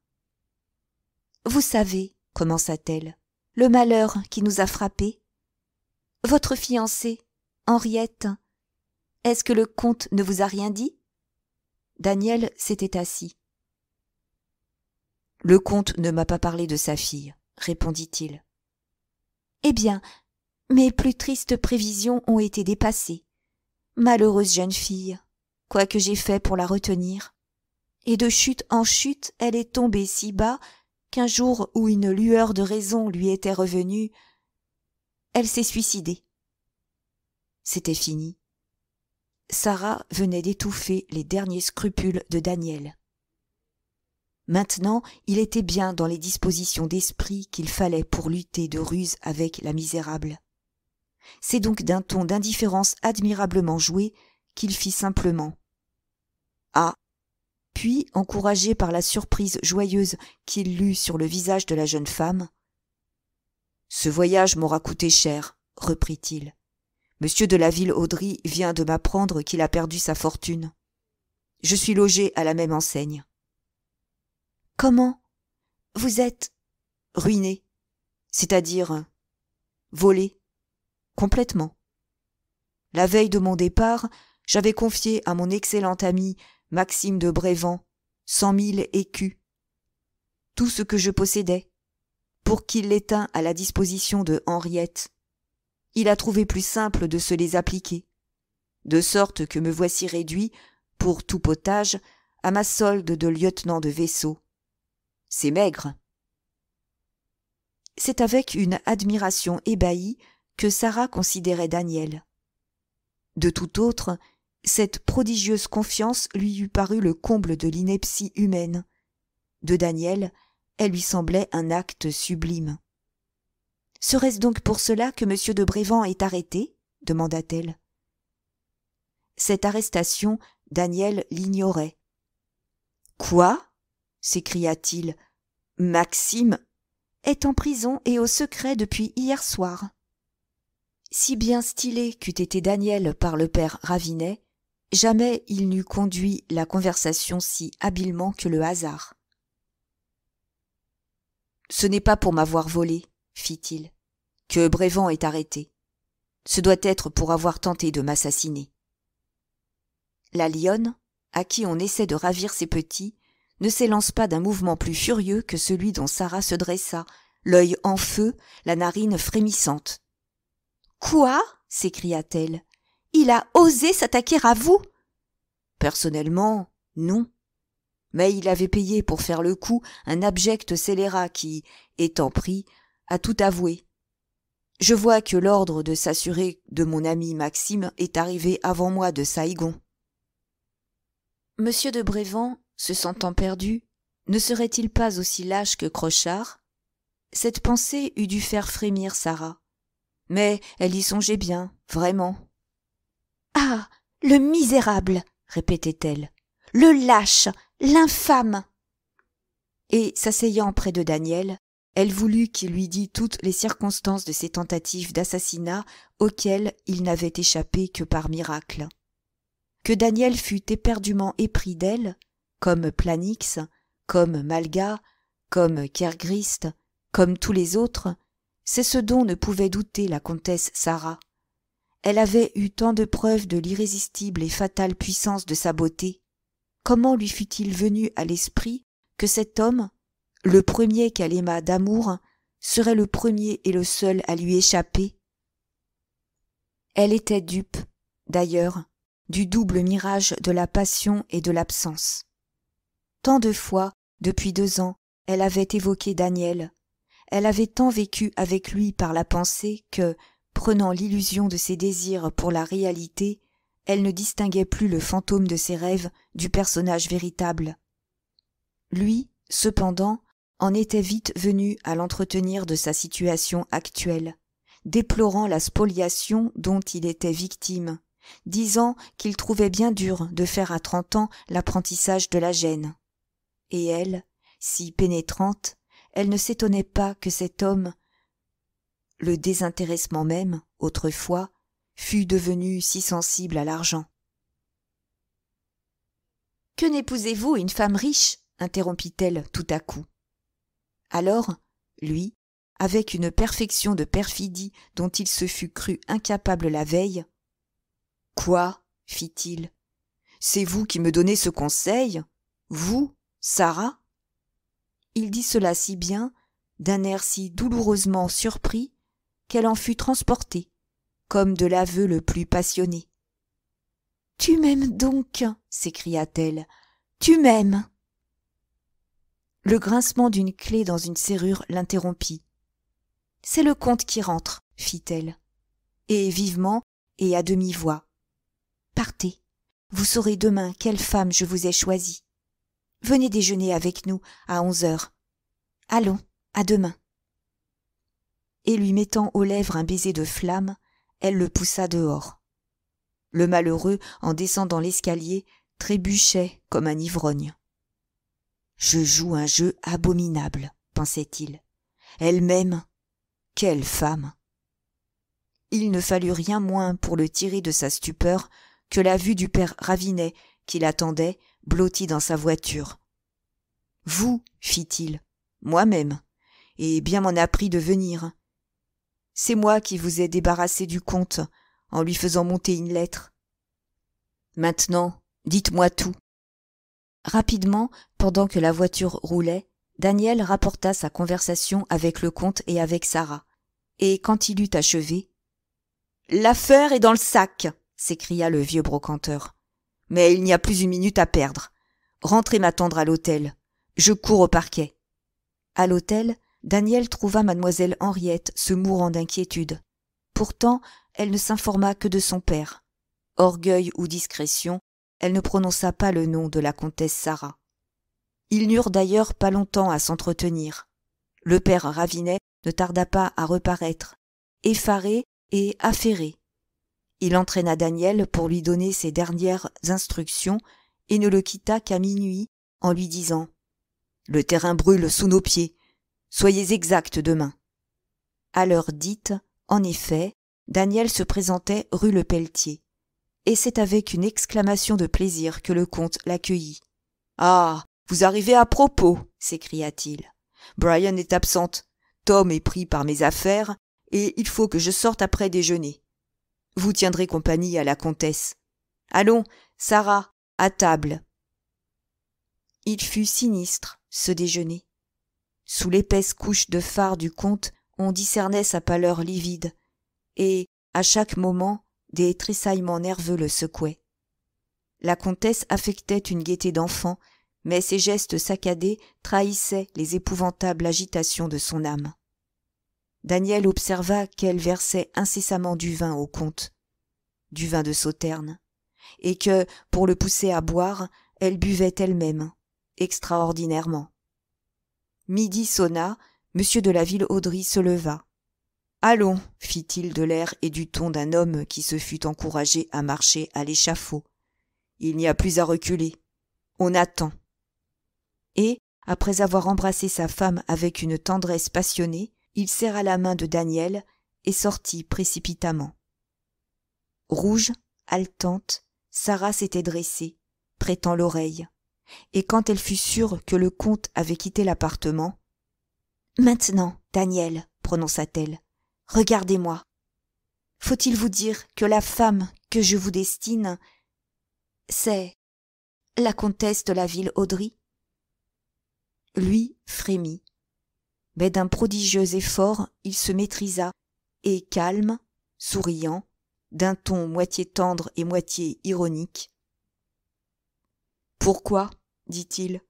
S1: vous savez commença-t-elle le malheur qui nous a frappés votre fiancée henriette est-ce que le comte ne vous a rien dit Daniel s'était assis. Le comte ne m'a pas parlé de sa fille, répondit-il. Eh bien, mes plus tristes prévisions ont été dépassées. Malheureuse jeune fille, quoi que j'ai fait pour la retenir. Et de chute en chute, elle est tombée si bas qu'un jour où une lueur de raison lui était revenue, elle s'est suicidée. C'était fini. Sarah venait d'étouffer les derniers scrupules de Daniel. Maintenant, il était bien dans les dispositions d'esprit qu'il fallait pour lutter de ruse avec la misérable. C'est donc d'un ton d'indifférence admirablement joué qu'il fit simplement. Ah Puis, encouragé par la surprise joyeuse qu'il lut sur le visage de la jeune femme, Ce voyage m'aura coûté cher, reprit-il. Monsieur de la ville Audry vient de m'apprendre qu'il a perdu sa fortune. Je suis logé à la même enseigne. Comment Vous êtes ruiné, c'est-à-dire volé, complètement. La veille de mon départ, j'avais confié à mon excellent ami Maxime de Brévent cent mille écus, tout ce que je possédais, pour qu'il l'éteint à la disposition de Henriette, il a trouvé plus simple de se les appliquer. De sorte que me voici réduit, pour tout potage, à ma solde de lieutenant de vaisseau. C'est maigre. C'est avec une admiration ébahie que Sarah considérait Daniel. De tout autre, cette prodigieuse confiance lui eût paru le comble de l'ineptie humaine. De Daniel, elle lui semblait un acte sublime. Serait-ce donc pour cela que M. de Brévent est arrêté demanda-t-elle. Cette arrestation, Daniel l'ignorait. Quoi s'écria-t-il. Maxime est en prison et au secret depuis hier soir. Si bien stylé qu'eût été Daniel par le père Ravinet, jamais il n'eût conduit la conversation si habilement que le hasard. Ce n'est pas pour m'avoir volé, fit-il, que Brévent est arrêté. Ce doit être pour avoir tenté de m'assassiner. La lionne, à qui on essaie de ravir ses petits, ne s'élance pas d'un mouvement plus furieux que celui dont Sarah se dressa, l'œil en feu, la narine frémissante. Quoi s'écria-t-elle. Il a osé s'attaquer à vous Personnellement, non. Mais il avait payé pour faire le coup un abject scélérat qui, étant pris, à tout avouer. Je vois que l'ordre de s'assurer de mon ami Maxime est arrivé avant moi de Saïgon. Monsieur de Brévent, se sentant perdu, ne serait-il pas aussi lâche que Crochard Cette pensée eût dû faire frémir Sarah. Mais elle y songeait bien, vraiment. Ah le misérable répétait-elle. Le lâche L'infâme Et s'asseyant près de Daniel, elle voulut qu'il lui dît toutes les circonstances de ses tentatives d'assassinat auxquelles il n'avait échappé que par miracle. Que Daniel fût éperdument épris d'elle, comme Planix, comme Malga, comme Kergrist, comme tous les autres, c'est ce dont ne pouvait douter la comtesse Sarah. Elle avait eu tant de preuves de l'irrésistible et fatale puissance de sa beauté. Comment lui fut-il venu à l'esprit que cet homme, le premier qu'elle aima d'amour serait le premier et le seul à lui échapper. Elle était dupe, d'ailleurs, du double mirage de la passion et de l'absence. Tant de fois, depuis deux ans, elle avait évoqué Daniel, elle avait tant vécu avec lui par la pensée que, prenant l'illusion de ses désirs pour la réalité, elle ne distinguait plus le fantôme de ses rêves du personnage véritable. Lui, cependant, en était vite venu à l'entretenir de sa situation actuelle déplorant la spoliation dont il était victime disant qu'il trouvait bien dur de faire à trente ans l'apprentissage de la gêne et elle si pénétrante elle ne s'étonnait pas que cet homme le désintéressement même autrefois fût devenu si sensible à l'argent que n'épousez vous une femme riche interrompit-elle tout à coup alors, lui, avec une perfection de perfidie dont il se fut cru incapable la veille. Quoi? fit-il. C'est vous qui me donnez ce conseil? Vous, Sarah? Il dit cela si bien, d'un air si douloureusement surpris, qu'elle en fut transportée, comme de l'aveu le plus passionné. Tu m'aimes donc, s'écria-t-elle, tu m'aimes. Le grincement d'une clé dans une serrure l'interrompit. C'est le comte qui rentre, fit-elle. Et vivement et à demi-voix. Partez. Vous saurez demain quelle femme je vous ai choisie. Venez déjeuner avec nous à onze heures. Allons, à demain. Et lui mettant aux lèvres un baiser de flamme, elle le poussa dehors. Le malheureux, en descendant l'escalier, trébuchait comme un ivrogne je joue un jeu abominable pensait-il elle m'aime quelle femme il ne fallut rien moins pour le tirer de sa stupeur que la vue du père ravinet qui l'attendait blotti dans sa voiture vous fit-il moi-même et bien m'en a pris de venir c'est moi qui vous ai débarrassé du comte en lui faisant monter une lettre maintenant dites-moi tout rapidement pendant que la voiture roulait, Daniel rapporta sa conversation avec le comte et avec Sarah. Et quand il eut achevé, L'affaire est dans le sac, s'écria le vieux brocanteur. Mais il n'y a plus une minute à perdre. Rentrez m'attendre à l'hôtel. Je cours au parquet. À l'hôtel, Daniel trouva mademoiselle Henriette se mourant d'inquiétude. Pourtant, elle ne s'informa que de son père. Orgueil ou discrétion, elle ne prononça pas le nom de la comtesse Sarah. Ils n'eurent d'ailleurs pas longtemps à s'entretenir. Le père Ravinet ne tarda pas à reparaître, effaré et affairé. Il entraîna Daniel pour lui donner ses dernières instructions et ne le quitta qu'à minuit en lui disant Le terrain brûle sous nos pieds. Soyez exacts demain. À l'heure dite, en effet, Daniel se présentait rue Le Pelletier. Et c'est avec une exclamation de plaisir que le comte l'accueillit. Ah vous arrivez à propos, s'écria-t-il. Brian est absente. Tom est pris par mes affaires, et il faut que je sorte après déjeuner. Vous tiendrez compagnie à la comtesse. Allons, Sarah, à table. Il fut sinistre, ce déjeuner. Sous l'épaisse couche de phare du comte, on discernait sa pâleur livide, et, à chaque moment, des tressaillements nerveux le secouaient. La comtesse affectait une gaieté d'enfant mais ses gestes saccadés trahissaient les épouvantables agitations de son âme. Daniel observa qu'elle versait incessamment du vin au comte, du vin de sauterne, et que, pour le pousser à boire, elle buvait elle-même, extraordinairement. Midi sonna, M. de la Ville-Audry se leva. Allons, fit-il de l'air et du ton d'un homme qui se fût encouragé à marcher à l'échafaud. Il n'y a plus à reculer. On attend et, après avoir embrassé sa femme avec une tendresse passionnée, il serra la main de Daniel et sortit précipitamment. Rouge, haletante, Sarah s'était dressée, prêtant l'oreille, et quand elle fut sûre que le comte avait quitté l'appartement, Maintenant, Daniel, prononça-t-elle, regardez-moi. Faut-il vous dire que la femme que je vous destine, c'est la comtesse de la ville Audry lui frémit. Mais d'un prodigieux effort, il se maîtrisa, et calme, souriant, d'un ton moitié tendre et moitié ironique. Pourquoi, dit-il,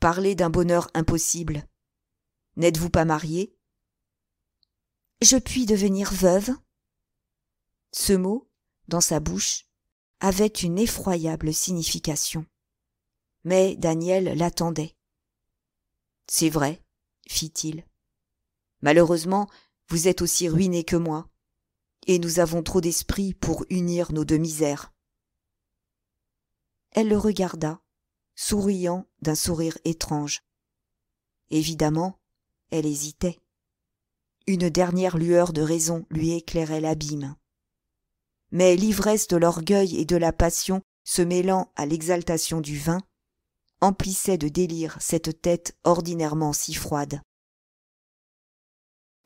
S1: parler d'un bonheur impossible N'êtes-vous pas marié Je puis devenir veuve Ce mot, dans sa bouche, avait une effroyable signification. Mais Daniel l'attendait. C'est vrai, fit-il. Malheureusement, vous êtes aussi ruiné que moi, et nous avons trop d'esprit pour unir nos deux misères. Elle le regarda, souriant d'un sourire étrange. Évidemment, elle hésitait. Une dernière lueur de raison lui éclairait l'abîme. Mais l'ivresse de l'orgueil et de la passion se mêlant à l'exaltation du vin, emplissait de délire cette tête ordinairement si froide.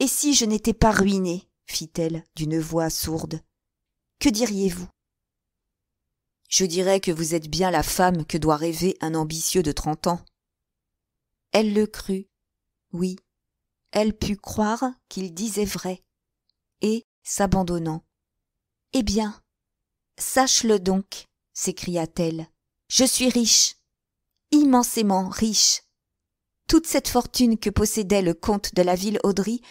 S1: Et si je n'étais pas ruinée fit-elle d'une voix sourde, que diriez-vous Je dirais que vous êtes bien la femme que doit rêver un ambitieux de trente ans. Elle le crut. Oui, elle put croire qu'il disait vrai. Et, s'abandonnant, Eh bien, sache-le donc, s'écria-t-elle, je suis riche, immensément riche. Toute cette fortune que possédait le comte de la ville Audry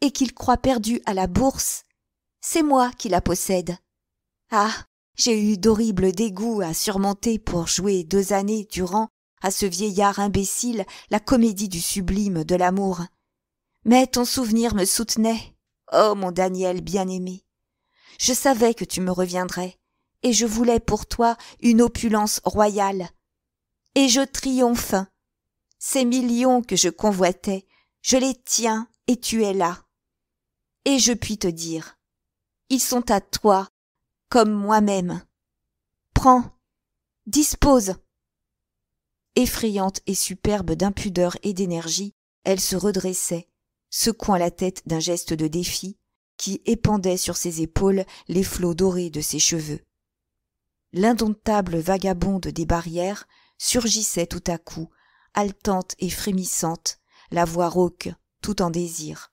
S1: et qu'il croit perdue à la bourse, c'est moi qui la possède. Ah, j'ai eu d'horribles dégoûts à surmonter pour jouer deux années durant à ce vieillard imbécile la comédie du sublime de l'amour. Mais ton souvenir me soutenait. Oh, mon Daniel bien-aimé. Je savais que tu me reviendrais, et je voulais pour toi une opulence royale, et je triomphe. Ces millions que je convoitais, je les tiens et tu es là. Et je puis te dire, ils sont à toi, comme moi-même. Prends, dispose. Effrayante et superbe d'impudeur et d'énergie, elle se redressait, secouant la tête d'un geste de défi qui épandait sur ses épaules les flots dorés de ses cheveux. L'indomptable vagabonde des barrières surgissait tout à coup, haletante et frémissante, la voix rauque, tout en désir.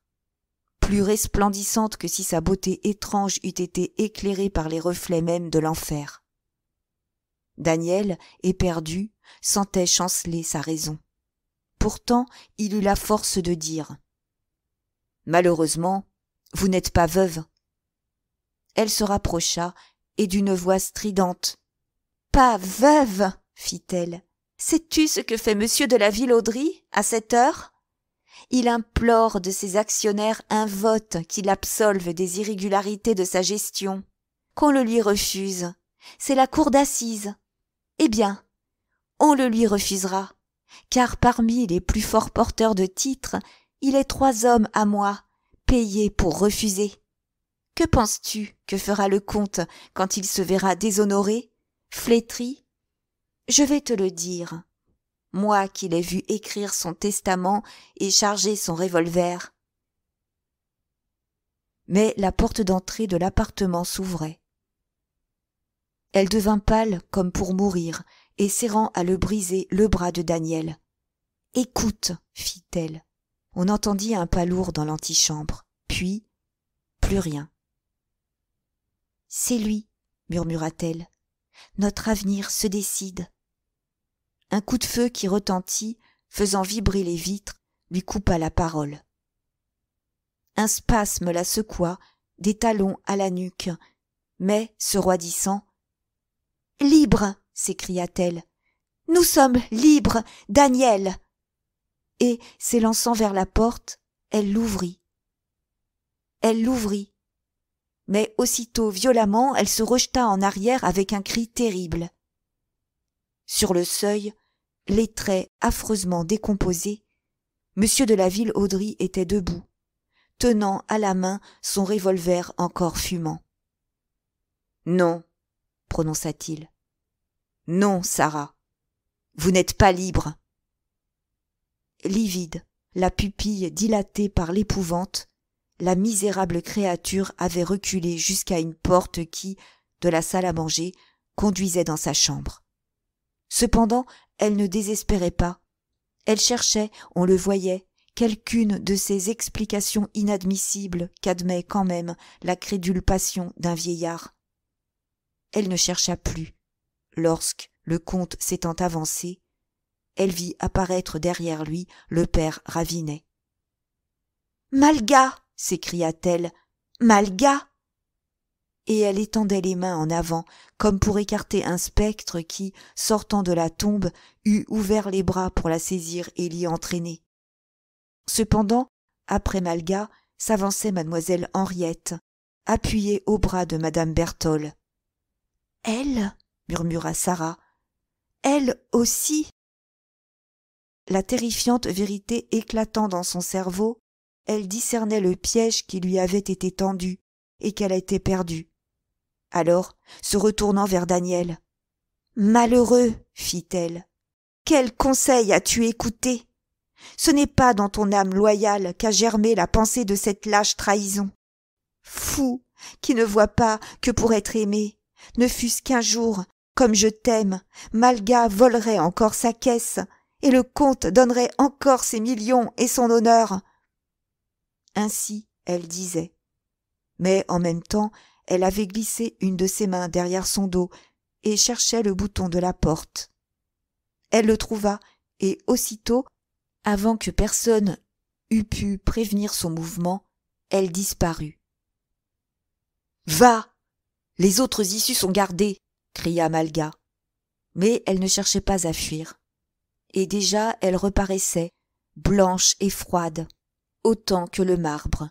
S1: Plus resplendissante que si sa beauté étrange eût été éclairée par les reflets mêmes de l'enfer. Daniel, éperdu, sentait chanceler sa raison. Pourtant, il eut la force de dire Malheureusement, vous n'êtes pas veuve. Elle se rapprocha et d'une voix stridente Pas veuve fit-elle. Sais-tu ce que fait monsieur de la Villaudry à cette heure Il implore de ses actionnaires un vote qui l'absolve des irrégularités de sa gestion. Qu'on le lui refuse. C'est la cour d'assises. Eh bien, on le lui refusera, car parmi les plus forts porteurs de titres, il est trois hommes à moi, payés pour refuser. Que penses-tu que fera le comte quand il se verra déshonoré, flétri je vais te le dire. Moi qui l'ai vu écrire son testament et charger son revolver. Mais la porte d'entrée de l'appartement s'ouvrait. Elle devint pâle comme pour mourir et serrant à le briser le bras de Daniel. Écoute, fit-elle. On entendit un pas lourd dans l'antichambre, puis plus rien. C'est lui, murmura-t-elle. Notre avenir se décide. Un coup de feu qui retentit, faisant vibrer les vitres, lui coupa la parole. Un spasme la secoua, des talons à la nuque, mais, se roidissant, Libre s'écria-t-elle. Nous sommes libres, Daniel Et, s'élançant vers la porte, elle l'ouvrit. Elle l'ouvrit, mais aussitôt violemment elle se rejeta en arrière avec un cri terrible. Sur le seuil, les traits affreusement décomposés, monsieur de la ville Audry était debout, tenant à la main son revolver encore fumant. Non, prononça-t-il. Non, Sarah. Vous n'êtes pas libre. Livide, la pupille dilatée par l'épouvante, la misérable créature avait reculé jusqu'à une porte qui, de la salle à manger, conduisait dans sa chambre. Cependant, elle ne désespérait pas. Elle cherchait, on le voyait, quelqu'une de ces explications inadmissibles qu'admet quand même la crédule passion d'un vieillard. Elle ne chercha plus. Lorsque, le comte s'étant avancé, elle vit apparaître derrière lui le père Ravinet. Malga s'écria-t-elle, Malga Et elle étendait les mains en avant, comme pour écarter un spectre qui, sortant de la tombe, eût ouvert les bras pour la saisir et l'y entraîner. Cependant, après Malga, s'avançait mademoiselle Henriette, appuyée au bras de madame Berthol. Elle murmura Sarah. Elle aussi la terrifiante vérité éclatant dans son cerveau, elle discernait le piège qui lui avait été tendu et qu'elle était perdue. Alors, se retournant vers Daniel, Malheureux, fit-elle, quel conseil as-tu écouté Ce n'est pas dans ton âme loyale qu'a germé la pensée de cette lâche trahison. Fou, qui ne voit pas que pour être aimé, ne fût-ce qu'un jour, comme je t'aime, Malga volerait encore sa caisse, et le comte donnerait encore ses millions et son honneur ainsi elle disait mais en même temps elle avait glissé une de ses mains derrière son dos et cherchait le bouton de la porte elle le trouva et aussitôt avant que personne eût pu prévenir son mouvement elle disparut va les autres issues sont gardées cria malga mais elle ne cherchait pas à fuir et déjà elle reparaissait blanche et froide autant que le marbre.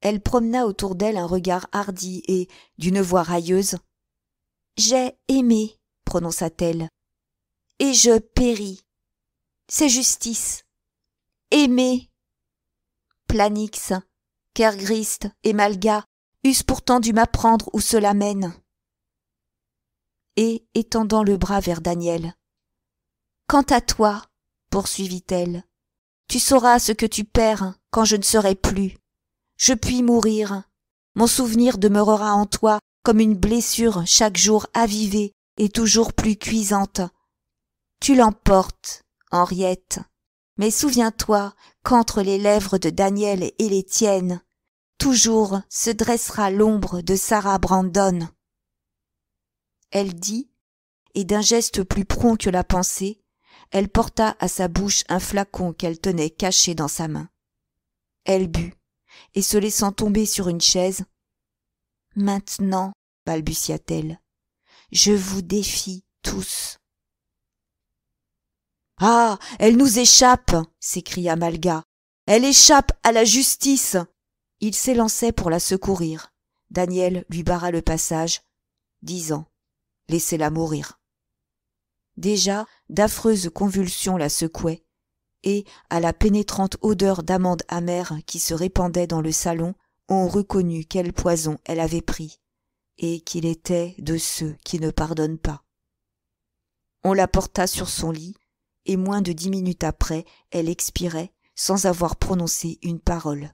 S1: Elle promena autour d'elle un regard hardi et, d'une voix railleuse, J'ai aimé, prononça-t-elle, et je péris. C'est justice. Aimer. Planix, Kergrist et Malga eussent pourtant dû m'apprendre où cela mène. Et, étendant le bras vers Daniel, Quant à toi, poursuivit-elle, tu sauras ce que tu perds quand je ne serai plus. Je puis mourir. Mon souvenir demeurera en toi comme une blessure chaque jour avivée et toujours plus cuisante. Tu l'emportes, Henriette. Mais souviens-toi qu'entre les lèvres de Daniel et les tiennes, toujours se dressera l'ombre de Sarah Brandon. Elle dit, et d'un geste plus prompt que la pensée, elle porta à sa bouche un flacon qu'elle tenait caché dans sa main. Elle but, et se laissant tomber sur une chaise. Maintenant, balbutia-t-elle, je vous défie tous. Ah. Elle nous échappe. s'écria Malga. Elle échappe à la justice. Il s'élançait pour la secourir. Daniel lui barra le passage, disant. Laissez-la mourir. Déjà, d'affreuses convulsions la secouaient et à la pénétrante odeur d'amande amère qui se répandait dans le salon on reconnut quel poison elle avait pris et qu'il était de ceux qui ne pardonnent pas on la porta sur son lit et moins de dix minutes après elle expirait sans avoir prononcé une parole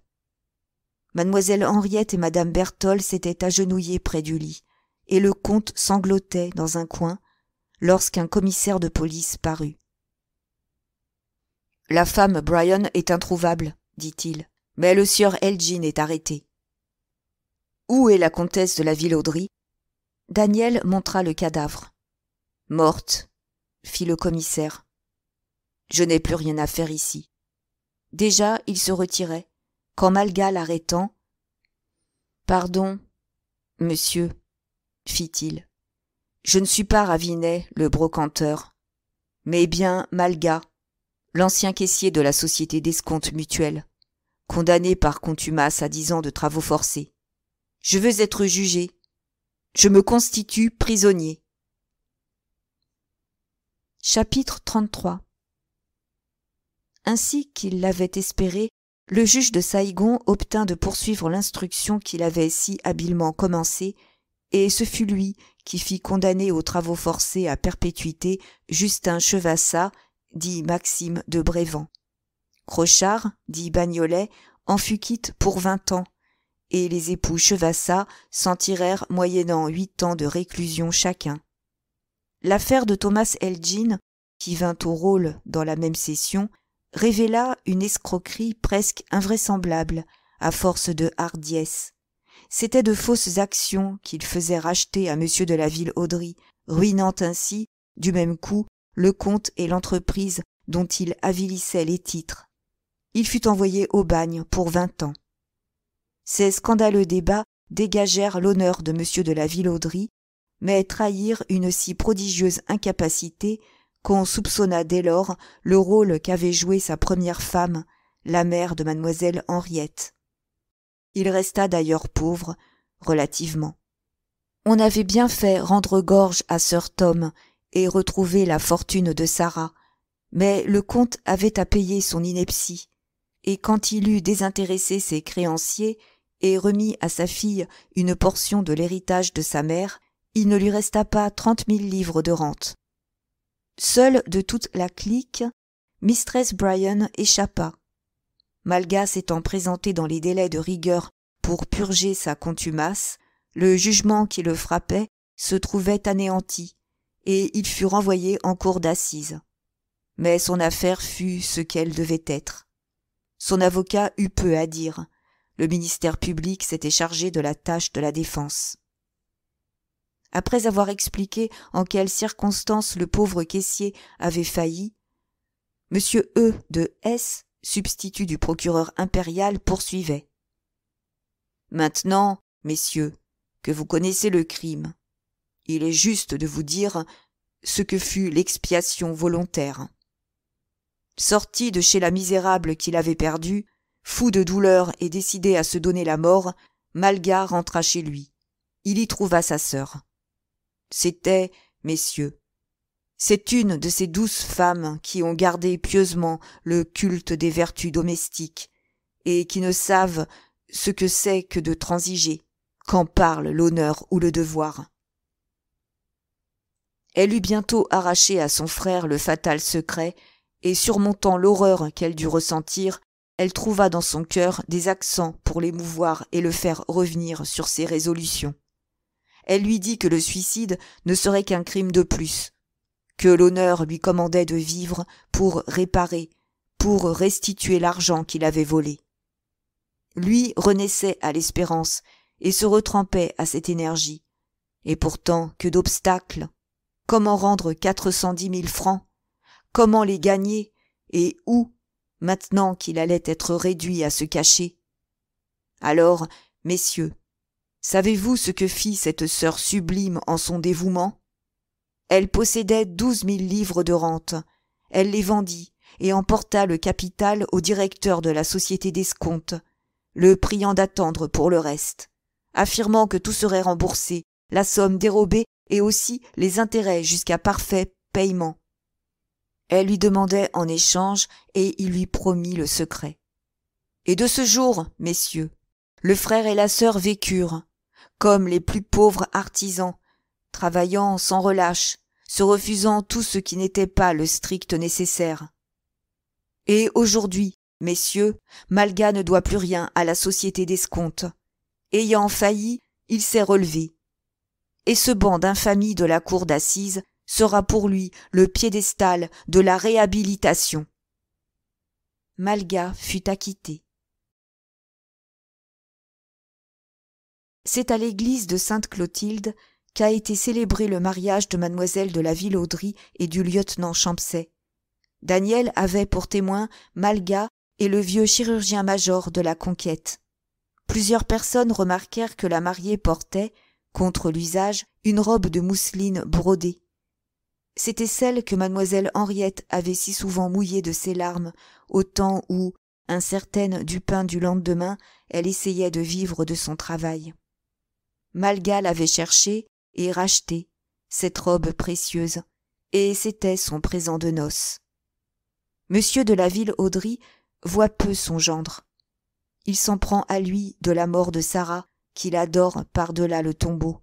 S1: mademoiselle henriette et madame berthold s'étaient agenouillées près du lit et le comte sanglotait dans un coin lorsqu'un commissaire de police parut. La femme Brian est introuvable, dit-il, mais le sieur Elgin est arrêté. Où est la comtesse de la Villaudrie Daniel montra le cadavre. Morte, fit le commissaire. Je n'ai plus rien à faire ici. Déjà, il se retirait, quand Malga l'arrêtant. Pardon, monsieur, fit-il. Je ne suis pas Ravinet, le brocanteur, mais bien Malga, l'ancien caissier de la société d'escompte mutuelle, condamné par contumace à dix ans de travaux forcés. Je veux être jugé. Je me constitue prisonnier. Chapitre 33 Ainsi qu'il l'avait espéré, le juge de Saïgon obtint de poursuivre l'instruction qu'il avait si habilement commencée, et ce fut lui qui fit condamner aux travaux forcés à perpétuité Justin Chevassa, dit Maxime de Brévent. Crochard, dit Bagnolet, en fut quitte pour vingt ans, et les époux Chevassa s'en tirèrent moyennant huit ans de réclusion chacun. L'affaire de Thomas Elgin, qui vint au rôle dans la même session, révéla une escroquerie presque invraisemblable, à force de hardiesse. C'était de fausses actions qu'il faisait racheter à m de la Ville-Audry, ruinant ainsi, du même coup, le comte et l'entreprise dont il avilissait les titres. Il fut envoyé au bagne pour vingt ans. Ces scandaleux débats dégagèrent l'honneur de m de la Ville-Audry, mais trahirent une si prodigieuse incapacité qu'on soupçonna dès lors le rôle qu'avait joué sa première femme, la mère de mademoiselle Henriette. Il resta d'ailleurs pauvre, relativement. On avait bien fait rendre gorge à Sir Tom et retrouver la fortune de Sarah, mais le comte avait à payer son ineptie, et quand il eut désintéressé ses créanciers et remis à sa fille une portion de l'héritage de sa mère, il ne lui resta pas trente mille livres de rente. Seule de toute la clique, Mistress Bryan échappa, Malga s'étant présenté dans les délais de rigueur pour purger sa contumace, le jugement qui le frappait se trouvait anéanti, et il fut renvoyé en cour d'assises. Mais son affaire fut ce qu'elle devait être. Son avocat eut peu à dire. Le ministère public s'était chargé de la tâche de la défense. Après avoir expliqué en quelles circonstances le pauvre caissier avait failli, M. E de S substitut du procureur impérial, poursuivait. Maintenant, messieurs, que vous connaissez le crime, il est juste de vous dire ce que fut l'expiation volontaire. Sorti de chez la misérable qu'il avait perdue, fou de douleur et décidé à se donner la mort, Malga rentra chez lui. Il y trouva sa sœur. C'était, messieurs, c'est une de ces douces femmes qui ont gardé pieusement le culte des vertus domestiques, et qui ne savent ce que c'est que de transiger, quand parle l'honneur ou le devoir. Elle eut bientôt arraché à son frère le fatal secret, et surmontant l'horreur qu'elle dut ressentir, elle trouva dans son cœur des accents pour l'émouvoir et le faire revenir sur ses résolutions. Elle lui dit que le suicide ne serait qu'un crime de plus, que l'honneur lui commandait de vivre pour réparer, pour restituer l'argent qu'il avait volé. Lui renaissait à l'espérance et se retrempait à cette énergie. Et pourtant, que d'obstacles Comment rendre quatre cent dix mille francs Comment les gagner Et où, maintenant qu'il allait être réduit à se cacher Alors, messieurs, savez-vous ce que fit cette sœur sublime en son dévouement elle possédait douze mille livres de rente. Elle les vendit et emporta le capital au directeur de la société d'escompte, le priant d'attendre pour le reste, affirmant que tout serait remboursé, la somme dérobée et aussi les intérêts jusqu'à parfait paiement. Elle lui demandait en échange et il lui promit le secret. Et de ce jour, messieurs, le frère et la sœur vécurent, comme les plus pauvres artisans travaillant sans relâche, se refusant tout ce qui n'était pas le strict nécessaire. Et aujourd'hui, messieurs, Malga ne doit plus rien à la société d'escompte. Ayant failli, il s'est relevé. Et ce banc d'infamie de la cour d'assises sera pour lui le piédestal de la réhabilitation. Malga fut acquitté. C'est à l'église de Sainte-Clotilde qu'a été célébré le mariage de mademoiselle de la Villaudry et du lieutenant Champset. Daniel avait pour témoins Malga et le vieux chirurgien-major de la Conquête. Plusieurs personnes remarquèrent que la mariée portait, contre l'usage, une robe de mousseline brodée. C'était celle que mademoiselle Henriette avait si souvent mouillée de ses larmes, au temps où, incertaine du pain du lendemain, elle essayait de vivre de son travail. Malga l'avait cherchée, et racheté cette robe précieuse, et c'était son présent de noces. Monsieur de la ville Audry voit peu son gendre. Il s'en prend à lui de la mort de Sarah, qu'il adore par-delà le tombeau.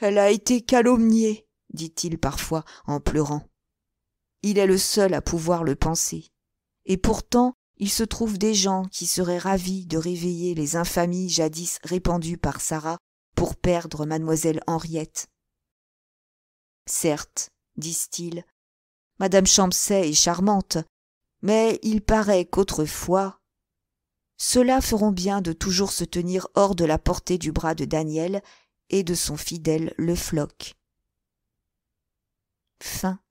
S1: Elle a été calomniée, dit-il parfois en pleurant. Il est le seul à pouvoir le penser. Et pourtant, il se trouve des gens qui seraient ravis de réveiller les infamies jadis répandues par Sarah pour perdre mademoiselle Henriette. Certes, disent-ils, madame Champset est charmante, mais il paraît qu'autrefois ceux-là feront bien de toujours se tenir hors de la portée du bras de Daniel et de son fidèle Le Floc. Fin